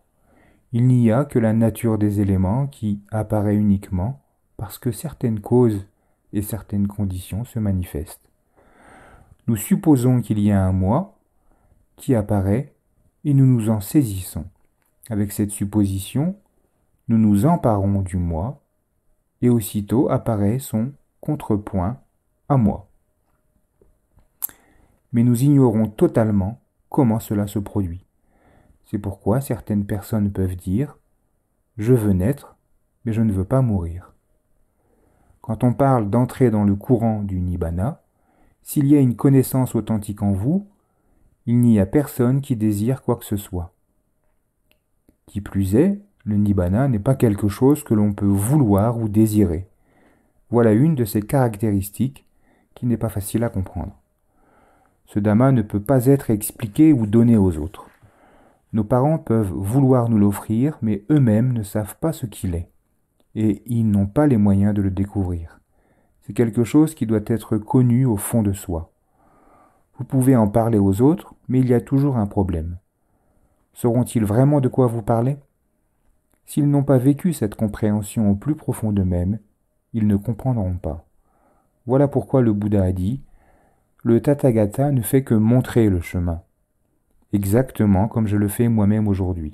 Il n'y a que la nature des éléments qui apparaît uniquement parce que certaines causes et certaines conditions se manifestent. Nous supposons qu'il y a un moi qui apparaît et nous nous en saisissons. Avec cette supposition, nous nous emparons du moi et aussitôt apparaît son contrepoint à moi. Mais nous ignorons totalement comment cela se produit. C'est pourquoi certaines personnes peuvent dire Je veux naître, mais je ne veux pas mourir. Quand on parle d'entrer dans le courant du Nibbana, s'il y a une connaissance authentique en vous, il n'y a personne qui désire quoi que ce soit. Qui plus est, le Nibbana n'est pas quelque chose que l'on peut vouloir ou désirer. Voilà une de ses caractéristiques qui n'est pas facile à comprendre. Ce Dhamma ne peut pas être expliqué ou donné aux autres. Nos parents peuvent vouloir nous l'offrir, mais eux-mêmes ne savent pas ce qu'il est, et ils n'ont pas les moyens de le découvrir. C'est quelque chose qui doit être connu au fond de soi. Vous pouvez en parler aux autres, mais il y a toujours un problème. Sauront-ils vraiment de quoi vous parler S'ils n'ont pas vécu cette compréhension au plus profond d'eux-mêmes, ils ne comprendront pas. Voilà pourquoi le Bouddha a dit Le Tathagata ne fait que montrer le chemin exactement comme je le fais moi-même aujourd'hui.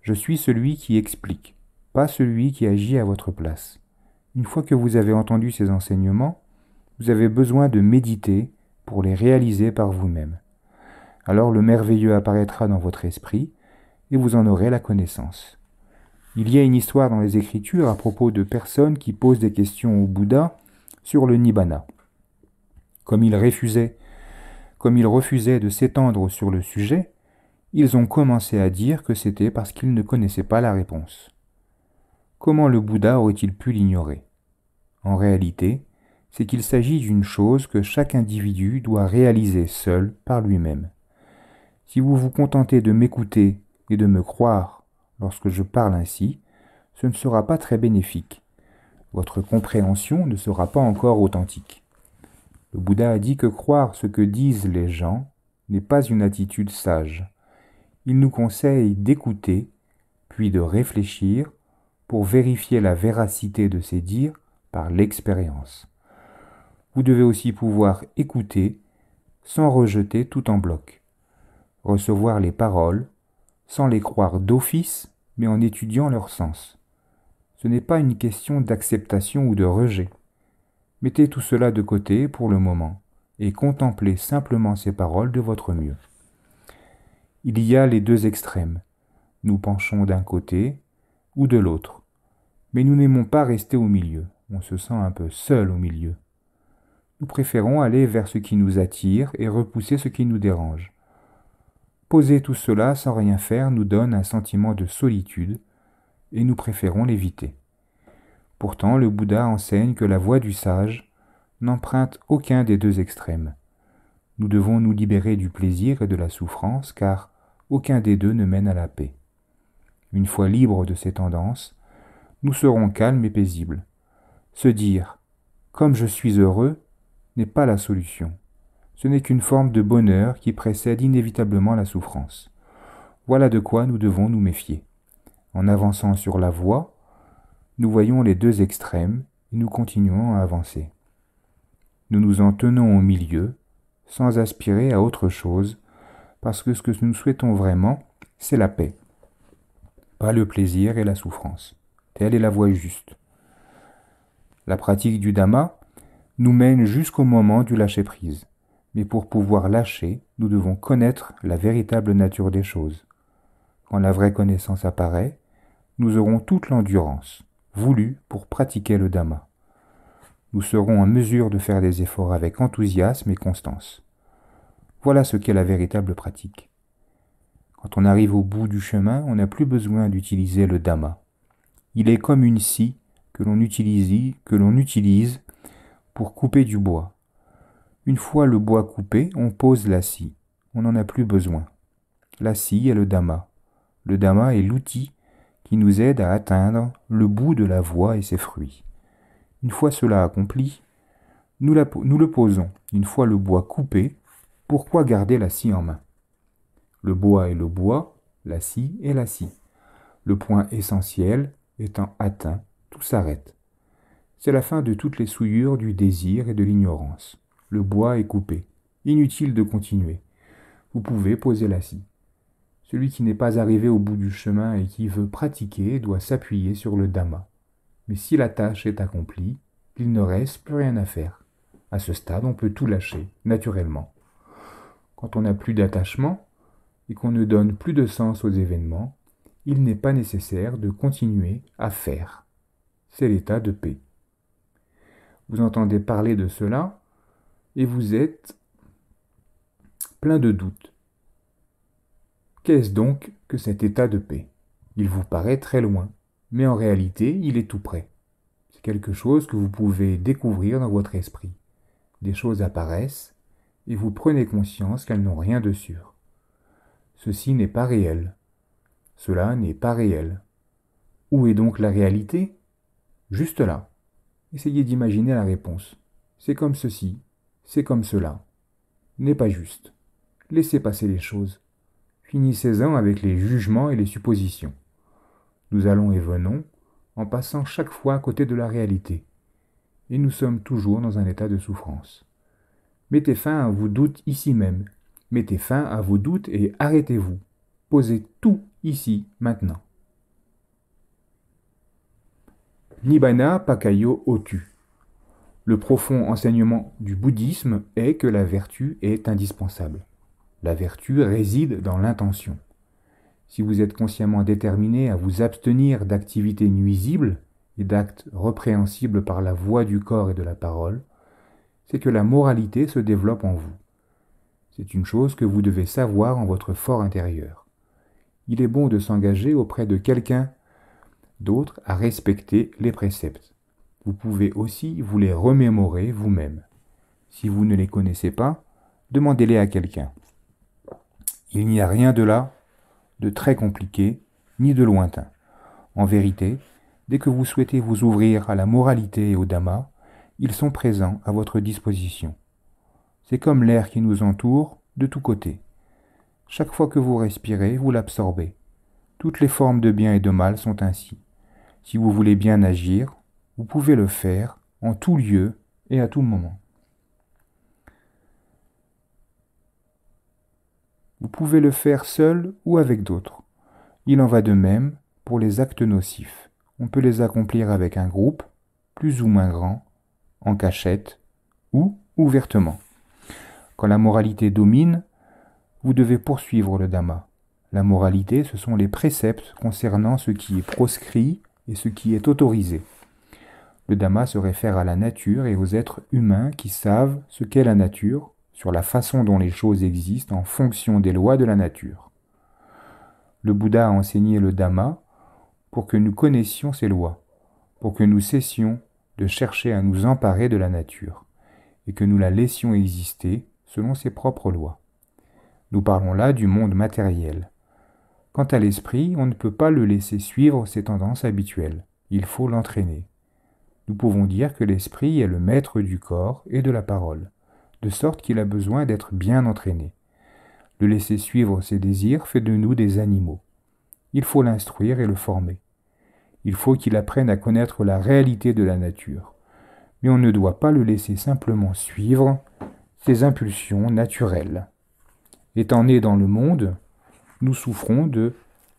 Je suis celui qui explique, pas celui qui agit à votre place. Une fois que vous avez entendu ces enseignements, vous avez besoin de méditer pour les réaliser par vous-même. Alors le merveilleux apparaîtra dans votre esprit et vous en aurez la connaissance. Il y a une histoire dans les Écritures à propos de personnes qui posent des questions au Bouddha sur le Nibbana. Comme il refusait comme ils refusaient de s'étendre sur le sujet, ils ont commencé à dire que c'était parce qu'ils ne connaissaient pas la réponse. Comment le Bouddha aurait-il pu l'ignorer En réalité, c'est qu'il s'agit d'une chose que chaque individu doit réaliser seul par lui-même. Si vous vous contentez de m'écouter et de me croire lorsque je parle ainsi, ce ne sera pas très bénéfique. Votre compréhension ne sera pas encore authentique. Le Bouddha a dit que croire ce que disent les gens n'est pas une attitude sage. Il nous conseille d'écouter, puis de réfléchir, pour vérifier la véracité de ces dires par l'expérience. Vous devez aussi pouvoir écouter sans rejeter tout en bloc, recevoir les paroles sans les croire d'office, mais en étudiant leur sens. Ce n'est pas une question d'acceptation ou de rejet. Mettez tout cela de côté pour le moment et contemplez simplement ces paroles de votre mieux. Il y a les deux extrêmes. Nous penchons d'un côté ou de l'autre, mais nous n'aimons pas rester au milieu. On se sent un peu seul au milieu. Nous préférons aller vers ce qui nous attire et repousser ce qui nous dérange. Poser tout cela sans rien faire nous donne un sentiment de solitude et nous préférons l'éviter. Pourtant, le Bouddha enseigne que la voie du sage n'emprunte aucun des deux extrêmes. Nous devons nous libérer du plaisir et de la souffrance car aucun des deux ne mène à la paix. Une fois libres de ces tendances, nous serons calmes et paisibles. Se dire Comme je suis heureux n'est pas la solution. Ce n'est qu'une forme de bonheur qui précède inévitablement la souffrance. Voilà de quoi nous devons nous méfier. En avançant sur la voie, nous voyons les deux extrêmes et nous continuons à avancer. Nous nous en tenons au milieu, sans aspirer à autre chose, parce que ce que nous souhaitons vraiment, c'est la paix, pas le plaisir et la souffrance. Telle est la voie juste. La pratique du Dhamma nous mène jusqu'au moment du lâcher-prise, mais pour pouvoir lâcher, nous devons connaître la véritable nature des choses. Quand la vraie connaissance apparaît, nous aurons toute l'endurance, voulu pour pratiquer le Dhamma. Nous serons en mesure de faire des efforts avec enthousiasme et constance. Voilà ce qu'est la véritable pratique. Quand on arrive au bout du chemin, on n'a plus besoin d'utiliser le Dhamma. Il est comme une scie que l'on utilise, que l'on utilise pour couper du bois. Une fois le bois coupé, on pose la scie. On n'en a plus besoin. La scie est le Dhamma. Le Dhamma est l'outil qui nous aide à atteindre le bout de la voie et ses fruits. Une fois cela accompli, nous, nous le posons. Une fois le bois coupé, pourquoi garder la scie en main Le bois est le bois, la scie est la scie. Le point essentiel étant atteint, tout s'arrête. C'est la fin de toutes les souillures du désir et de l'ignorance. Le bois est coupé. Inutile de continuer. Vous pouvez poser la scie. Celui qui n'est pas arrivé au bout du chemin et qui veut pratiquer doit s'appuyer sur le Dhamma. Mais si la tâche est accomplie, il ne reste plus rien à faire. À ce stade, on peut tout lâcher, naturellement. Quand on n'a plus d'attachement et qu'on ne donne plus de sens aux événements, il n'est pas nécessaire de continuer à faire. C'est l'état de paix. Vous entendez parler de cela et vous êtes plein de doutes Qu'est-ce donc que cet état de paix Il vous paraît très loin, mais en réalité il est tout près. C'est quelque chose que vous pouvez découvrir dans votre esprit. Des choses apparaissent, et vous prenez conscience qu'elles n'ont rien de sûr. Ceci n'est pas réel. Cela n'est pas réel. Où est donc la réalité Juste là. Essayez d'imaginer la réponse. C'est comme ceci, c'est comme cela. N'est pas juste. Laissez passer les choses finissez-en avec les jugements et les suppositions. Nous allons et venons, en passant chaque fois à côté de la réalité, et nous sommes toujours dans un état de souffrance. Mettez fin à vos doutes ici même, mettez fin à vos doutes et arrêtez-vous, posez tout ici maintenant. Nibbana Pakayo Otu. Le profond enseignement du bouddhisme est que la vertu est indispensable. La vertu réside dans l'intention. Si vous êtes consciemment déterminé à vous abstenir d'activités nuisibles et d'actes repréhensibles par la voix du corps et de la parole, c'est que la moralité se développe en vous. C'est une chose que vous devez savoir en votre fort intérieur. Il est bon de s'engager auprès de quelqu'un d'autre à respecter les préceptes. Vous pouvez aussi vous les remémorer vous-même. Si vous ne les connaissez pas, demandez-les à quelqu'un. Il n'y a rien de là de très compliqué, ni de lointain. En vérité, dès que vous souhaitez vous ouvrir à la moralité et au Dhamma, ils sont présents à votre disposition. C'est comme l'air qui nous entoure de tous côtés. Chaque fois que vous respirez, vous l'absorbez. Toutes les formes de bien et de mal sont ainsi. Si vous voulez bien agir, vous pouvez le faire en tout lieu et à tout moment. Vous pouvez le faire seul ou avec d'autres. Il en va de même pour les actes nocifs. On peut les accomplir avec un groupe, plus ou moins grand, en cachette ou ouvertement. Quand la moralité domine, vous devez poursuivre le Dhamma. La moralité, ce sont les préceptes concernant ce qui est proscrit et ce qui est autorisé. Le Dhamma se réfère à la nature et aux êtres humains qui savent ce qu'est la nature sur la façon dont les choses existent en fonction des lois de la nature. Le Bouddha a enseigné le Dhamma pour que nous connaissions ces lois, pour que nous cessions de chercher à nous emparer de la nature, et que nous la laissions exister selon ses propres lois. Nous parlons là du monde matériel. Quant à l'esprit, on ne peut pas le laisser suivre ses tendances habituelles, il faut l'entraîner. Nous pouvons dire que l'esprit est le maître du corps et de la parole de sorte qu'il a besoin d'être bien entraîné. Le laisser suivre ses désirs fait de nous des animaux. Il faut l'instruire et le former. Il faut qu'il apprenne à connaître la réalité de la nature. Mais on ne doit pas le laisser simplement suivre ses impulsions naturelles. Étant nés dans le monde, nous souffrons de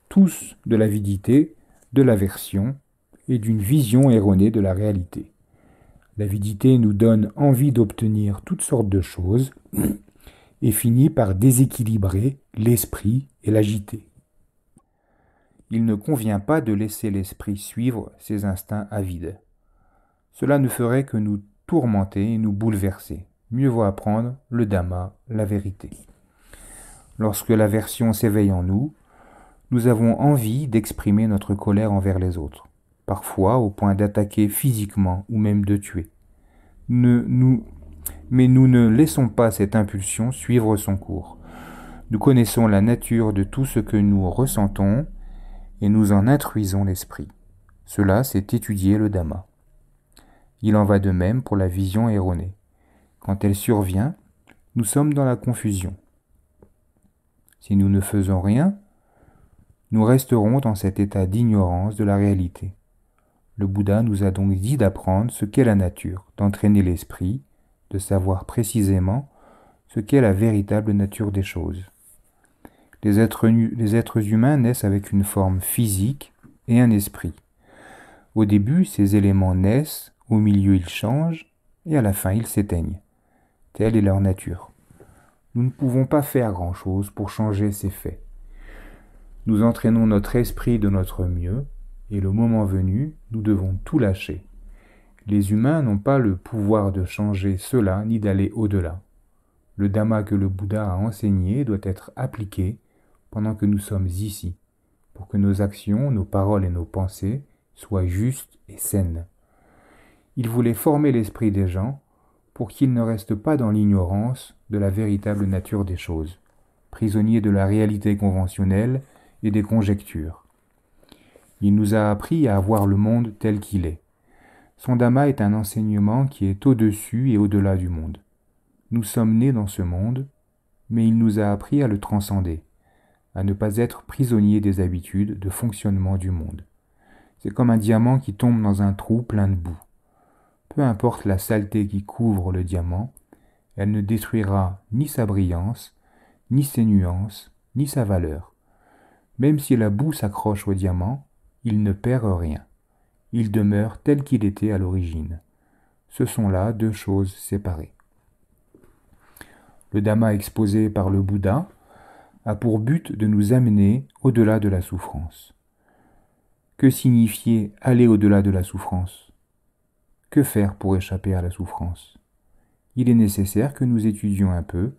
tous de l'avidité, de l'aversion et d'une vision erronée de la réalité. L'avidité nous donne envie d'obtenir toutes sortes de choses et finit par déséquilibrer l'esprit et l'agiter. Il ne convient pas de laisser l'esprit suivre ses instincts avides. Cela ne ferait que nous tourmenter et nous bouleverser. Mieux vaut apprendre le Dhamma, la vérité. Lorsque l'aversion s'éveille en nous, nous avons envie d'exprimer notre colère envers les autres parfois au point d'attaquer physiquement ou même de tuer. Ne, nous, mais nous ne laissons pas cette impulsion suivre son cours. Nous connaissons la nature de tout ce que nous ressentons et nous en intruisons l'esprit. Cela, c'est étudier le Dhamma. Il en va de même pour la vision erronée. Quand elle survient, nous sommes dans la confusion. Si nous ne faisons rien, nous resterons dans cet état d'ignorance de la réalité. Le Bouddha nous a donc dit d'apprendre ce qu'est la nature, d'entraîner l'esprit, de savoir précisément ce qu'est la véritable nature des choses. Les êtres, humains naissent avec une forme physique et un esprit. Au début, ces éléments naissent, au milieu ils changent, et à la fin ils s'éteignent. Telle est leur nature. Nous ne pouvons pas faire grand-chose pour changer ces faits. Nous entraînons notre esprit de notre mieux, et le moment venu, nous devons tout lâcher. Les humains n'ont pas le pouvoir de changer cela ni d'aller au-delà. Le Dhamma que le Bouddha a enseigné doit être appliqué pendant que nous sommes ici, pour que nos actions, nos paroles et nos pensées soient justes et saines. Il voulait former l'esprit des gens pour qu'ils ne restent pas dans l'ignorance de la véritable nature des choses, prisonniers de la réalité conventionnelle et des conjectures. Il nous a appris à voir le monde tel qu'il est. Son Dhamma est un enseignement qui est au-dessus et au-delà du monde. Nous sommes nés dans ce monde, mais il nous a appris à le transcender, à ne pas être prisonniers des habitudes de fonctionnement du monde. C'est comme un diamant qui tombe dans un trou plein de boue. Peu importe la saleté qui couvre le diamant, elle ne détruira ni sa brillance, ni ses nuances, ni sa valeur. Même si la boue s'accroche au diamant, il ne perd rien. Il demeure tel qu'il était à l'origine. Ce sont là deux choses séparées. Le Dhamma exposé par le Bouddha a pour but de nous amener au-delà de la souffrance. Que signifier aller au-delà de la souffrance Que faire pour échapper à la souffrance Il est nécessaire que nous étudions un peu,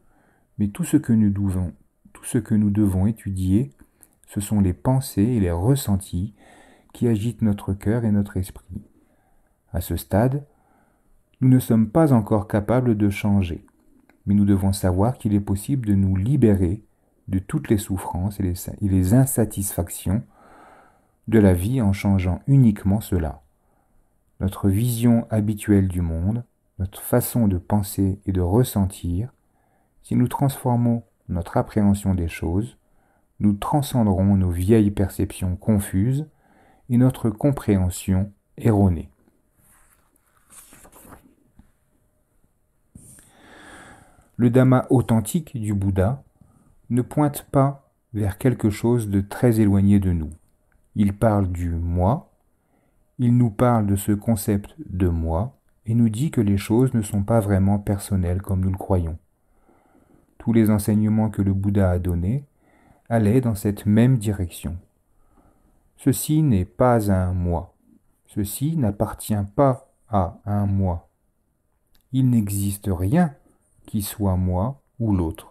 mais tout ce que nous devons, tout ce que nous devons étudier, ce sont les pensées et les ressentis qui agite notre cœur et notre esprit. À ce stade, nous ne sommes pas encore capables de changer, mais nous devons savoir qu'il est possible de nous libérer de toutes les souffrances et les, et les insatisfactions de la vie en changeant uniquement cela. Notre vision habituelle du monde, notre façon de penser et de ressentir, si nous transformons notre appréhension des choses, nous transcenderons nos vieilles perceptions confuses et notre compréhension erronée. Le Dhamma authentique du Bouddha ne pointe pas vers quelque chose de très éloigné de nous. Il parle du moi, il nous parle de ce concept de moi et nous dit que les choses ne sont pas vraiment personnelles comme nous le croyons. Tous les enseignements que le Bouddha a donnés allaient dans cette même direction. Ceci n'est pas un moi. Ceci n'appartient pas à un moi. Il n'existe rien qui soit moi ou l'autre.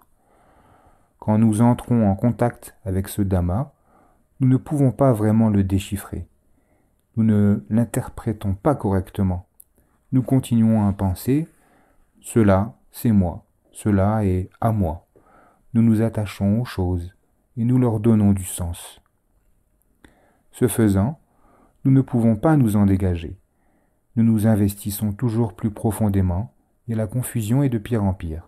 Quand nous entrons en contact avec ce Dhamma, nous ne pouvons pas vraiment le déchiffrer. Nous ne l'interprétons pas correctement. Nous continuons à penser cela, c'est moi, cela est à moi. Nous nous attachons aux choses et nous leur donnons du sens. Ce faisant, nous ne pouvons pas nous en dégager. Nous nous investissons toujours plus profondément et la confusion est de pire en pire.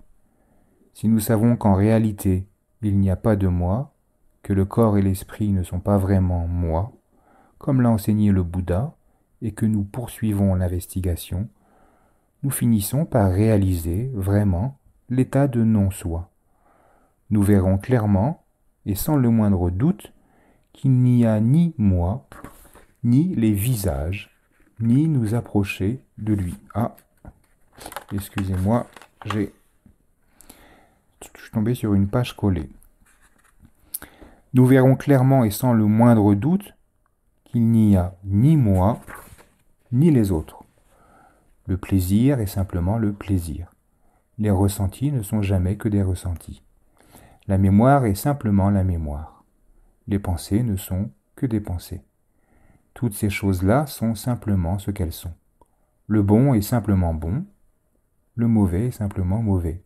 Si nous savons qu'en réalité il n'y a pas de moi, que le corps et l'esprit ne sont pas vraiment moi, comme l'a enseigné le Bouddha, et que nous poursuivons l'investigation, nous finissons par réaliser vraiment l'état de non-soi. Nous verrons clairement, et sans le moindre doute, qu'il n'y a ni moi, ni les visages, ni nous approcher de lui. Ah, excusez-moi, j'ai... Je suis tombé sur une page collée. Nous verrons clairement et sans le moindre doute qu'il n'y a ni moi, ni les autres. Le plaisir est simplement le plaisir. Les ressentis ne sont jamais que des ressentis. La mémoire est simplement la mémoire. Les pensées ne sont que des pensées. Toutes ces choses-là sont simplement ce qu'elles sont. Le bon est simplement bon, le mauvais est simplement mauvais.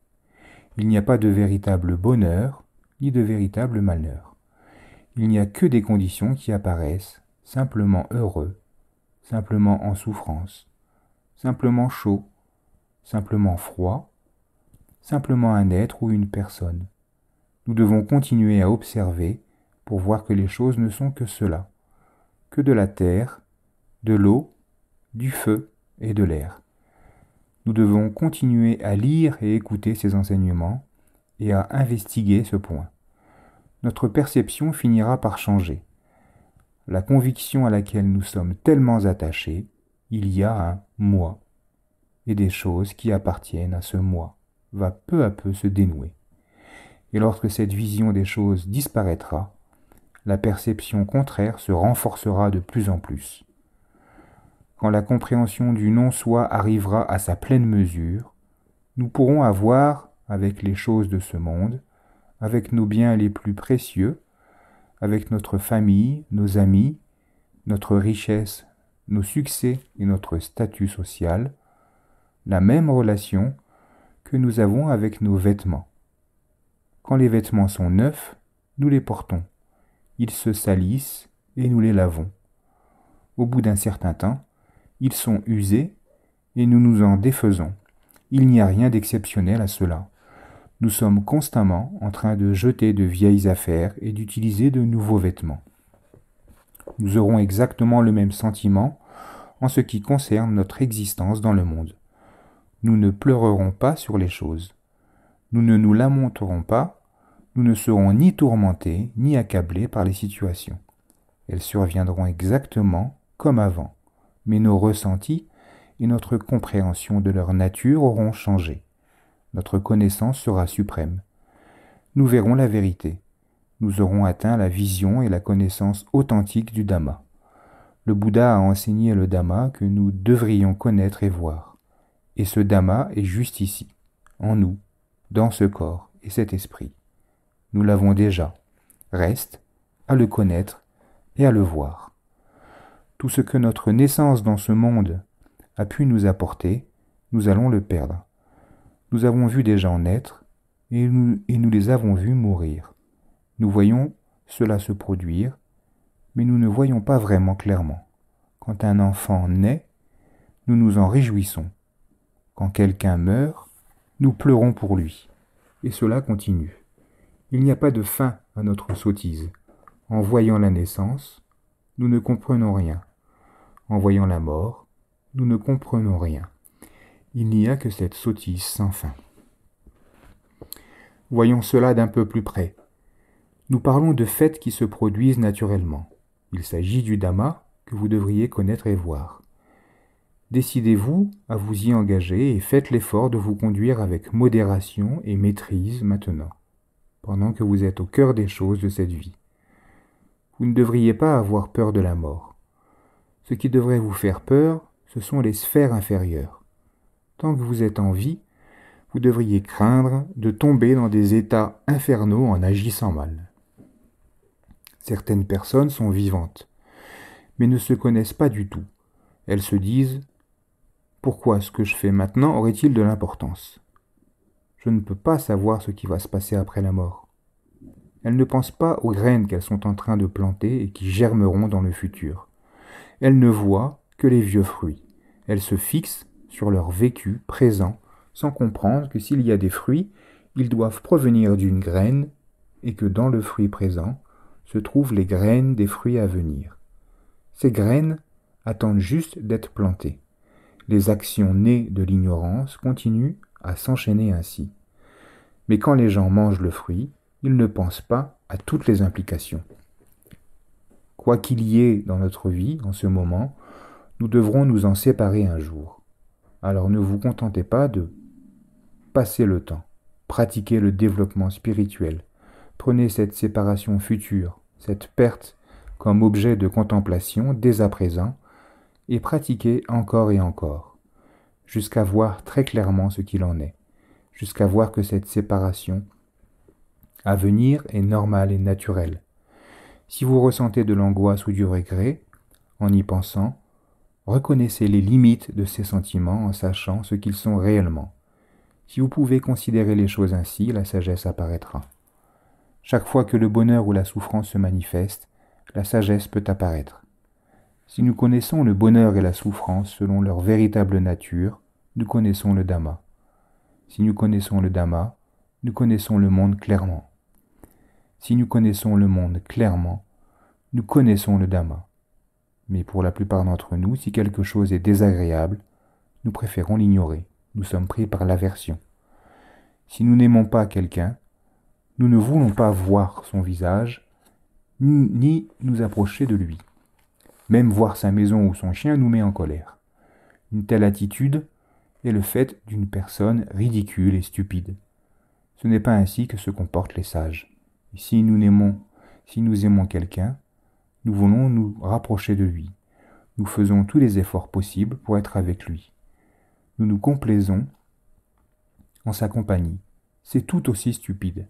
Il n'y a pas de véritable bonheur ni de véritable malheur. Il n'y a que des conditions qui apparaissent simplement heureux, simplement en souffrance, simplement chaud, simplement froid, simplement un être ou une personne. Nous devons continuer à observer pour voir que les choses ne sont que cela, que de la terre, de l'eau, du feu et de l'air. Nous devons continuer à lire et écouter ces enseignements et à investiguer ce point. Notre perception finira par changer. La conviction à laquelle nous sommes tellement attachés, il y a un moi, et des choses qui appartiennent à ce moi, va peu à peu se dénouer. Et lorsque cette vision des choses disparaîtra, la perception contraire se renforcera de plus en plus. Quand la compréhension du non-soi arrivera à sa pleine mesure, nous pourrons avoir, avec les choses de ce monde, avec nos biens les plus précieux, avec notre famille, nos amis, notre richesse, nos succès et notre statut social, la même relation que nous avons avec nos vêtements. Quand les vêtements sont neufs, nous les portons ils se salissent et nous les lavons. Au bout d'un certain temps, ils sont usés et nous nous en défaisons. Il n'y a rien d'exceptionnel à cela. Nous sommes constamment en train de jeter de vieilles affaires et d'utiliser de nouveaux vêtements. Nous aurons exactement le même sentiment en ce qui concerne notre existence dans le monde. Nous ne pleurerons pas sur les choses. Nous ne nous lamenterons pas nous ne serons ni tourmentés ni accablés par les situations. Elles surviendront exactement comme avant, mais nos ressentis et notre compréhension de leur nature auront changé. Notre connaissance sera suprême. Nous verrons la vérité. Nous aurons atteint la vision et la connaissance authentique du Dhamma. Le Bouddha a enseigné le Dhamma que nous devrions connaître et voir. Et ce Dhamma est juste ici, en nous, dans ce corps et cet esprit nous l'avons déjà. Reste à le connaître et à le voir. Tout ce que notre naissance dans ce monde a pu nous apporter, nous allons le perdre. Nous avons vu des gens naître et nous, et nous les avons vus mourir. Nous voyons cela se produire, mais nous ne voyons pas vraiment clairement. Quand un enfant naît, nous nous en réjouissons. Quand quelqu'un meurt, nous pleurons pour lui. Et cela continue. Il n'y a pas de fin à notre sottise. En voyant la naissance, nous ne comprenons rien. En voyant la mort, nous ne comprenons rien. Il n'y a que cette sottise sans fin. Voyons cela d'un peu plus près. Nous parlons de faits qui se produisent naturellement. Il s'agit du Dhamma que vous devriez connaître et voir. Décidez-vous à vous y engager et faites l'effort de vous conduire avec modération et maîtrise maintenant pendant que vous êtes au cœur des choses de cette vie. Vous ne devriez pas avoir peur de la mort. Ce qui devrait vous faire peur, ce sont les sphères inférieures. Tant que vous êtes en vie, vous devriez craindre de tomber dans des états infernaux en agissant mal. Certaines personnes sont vivantes, mais ne se connaissent pas du tout. Elles se disent Pourquoi ce que je fais maintenant aurait-il de l'importance je ne peux pas savoir ce qui va se passer après la mort. Elles ne pensent pas aux graines qu'elles sont en train de planter et qui germeront dans le futur. Elles ne voient que les vieux fruits. Elles se fixent sur leur vécu présent sans comprendre que s'il y a des fruits, ils doivent provenir d'une graine et que dans le fruit présent se trouvent les graines des fruits à venir. Ces graines attendent juste d'être plantées. Les actions nées de l'ignorance continuent à s'enchaîner ainsi. Mais quand les gens mangent le fruit, ils ne pensent pas à toutes les implications. Quoi qu'il y ait dans notre vie en ce moment, nous devrons nous en séparer un jour. Alors ne vous contentez pas de passer le temps, pratiquez le développement spirituel, prenez cette séparation future, cette perte comme objet de contemplation dès à présent, et pratiquez encore et encore jusqu'à voir très clairement ce qu'il en est, jusqu'à voir que cette séparation à venir est normale et naturelle. Si vous ressentez de l'angoisse ou du regret, en y pensant, reconnaissez les limites de ces sentiments en sachant ce qu'ils sont réellement. Si vous pouvez considérer les choses ainsi, la sagesse apparaîtra. Chaque fois que le bonheur ou la souffrance se manifeste, la sagesse peut apparaître. Si nous connaissons le bonheur et la souffrance selon leur véritable nature, nous connaissons le Dhamma. Si nous connaissons le Dhamma, nous connaissons le monde clairement. Si nous connaissons le monde clairement, nous connaissons le Dhamma. Mais pour la plupart d'entre nous, si quelque chose est désagréable, nous préférons l'ignorer. Nous sommes pris par l'aversion. Si nous n'aimons pas quelqu'un, nous ne voulons pas voir son visage, ni nous approcher de lui. Même voir sa maison ou son chien nous met en colère. Une telle attitude est le fait d'une personne ridicule et stupide. Ce n'est pas ainsi que se comportent les sages. Si nous aimons, si nous aimons quelqu'un, nous voulons nous rapprocher de lui. Nous faisons tous les efforts possibles pour être avec lui. Nous nous complaisons en sa compagnie. C'est tout aussi stupide.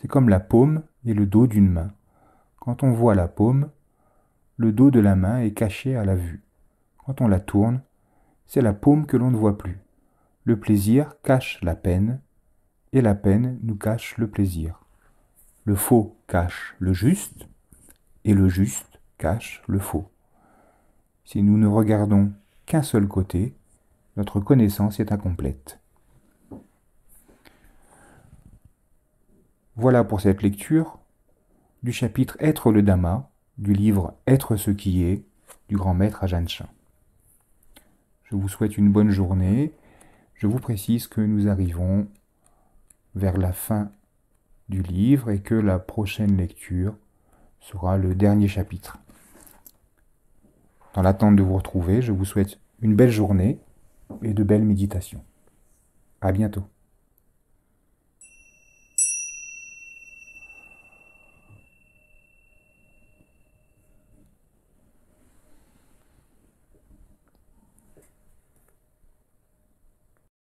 C'est comme la paume et le dos d'une main. Quand on voit la paume, le dos de la main est caché à la vue. Quand on la tourne, c'est la paume que l'on ne voit plus. Le plaisir cache la peine, et la peine nous cache le plaisir. Le faux cache le juste, et le juste cache le faux. Si nous ne regardons qu'un seul côté, notre connaissance est incomplète. Voilà pour cette lecture du chapitre Être le Dhamma du livre Être ce qui est du grand maître Ajahn Chah. Je vous souhaite une bonne journée je vous précise que nous arrivons vers la fin du livre et que la prochaine lecture sera le dernier chapitre. Dans l'attente de vous retrouver, je vous souhaite une belle journée et de belles méditations. À bientôt.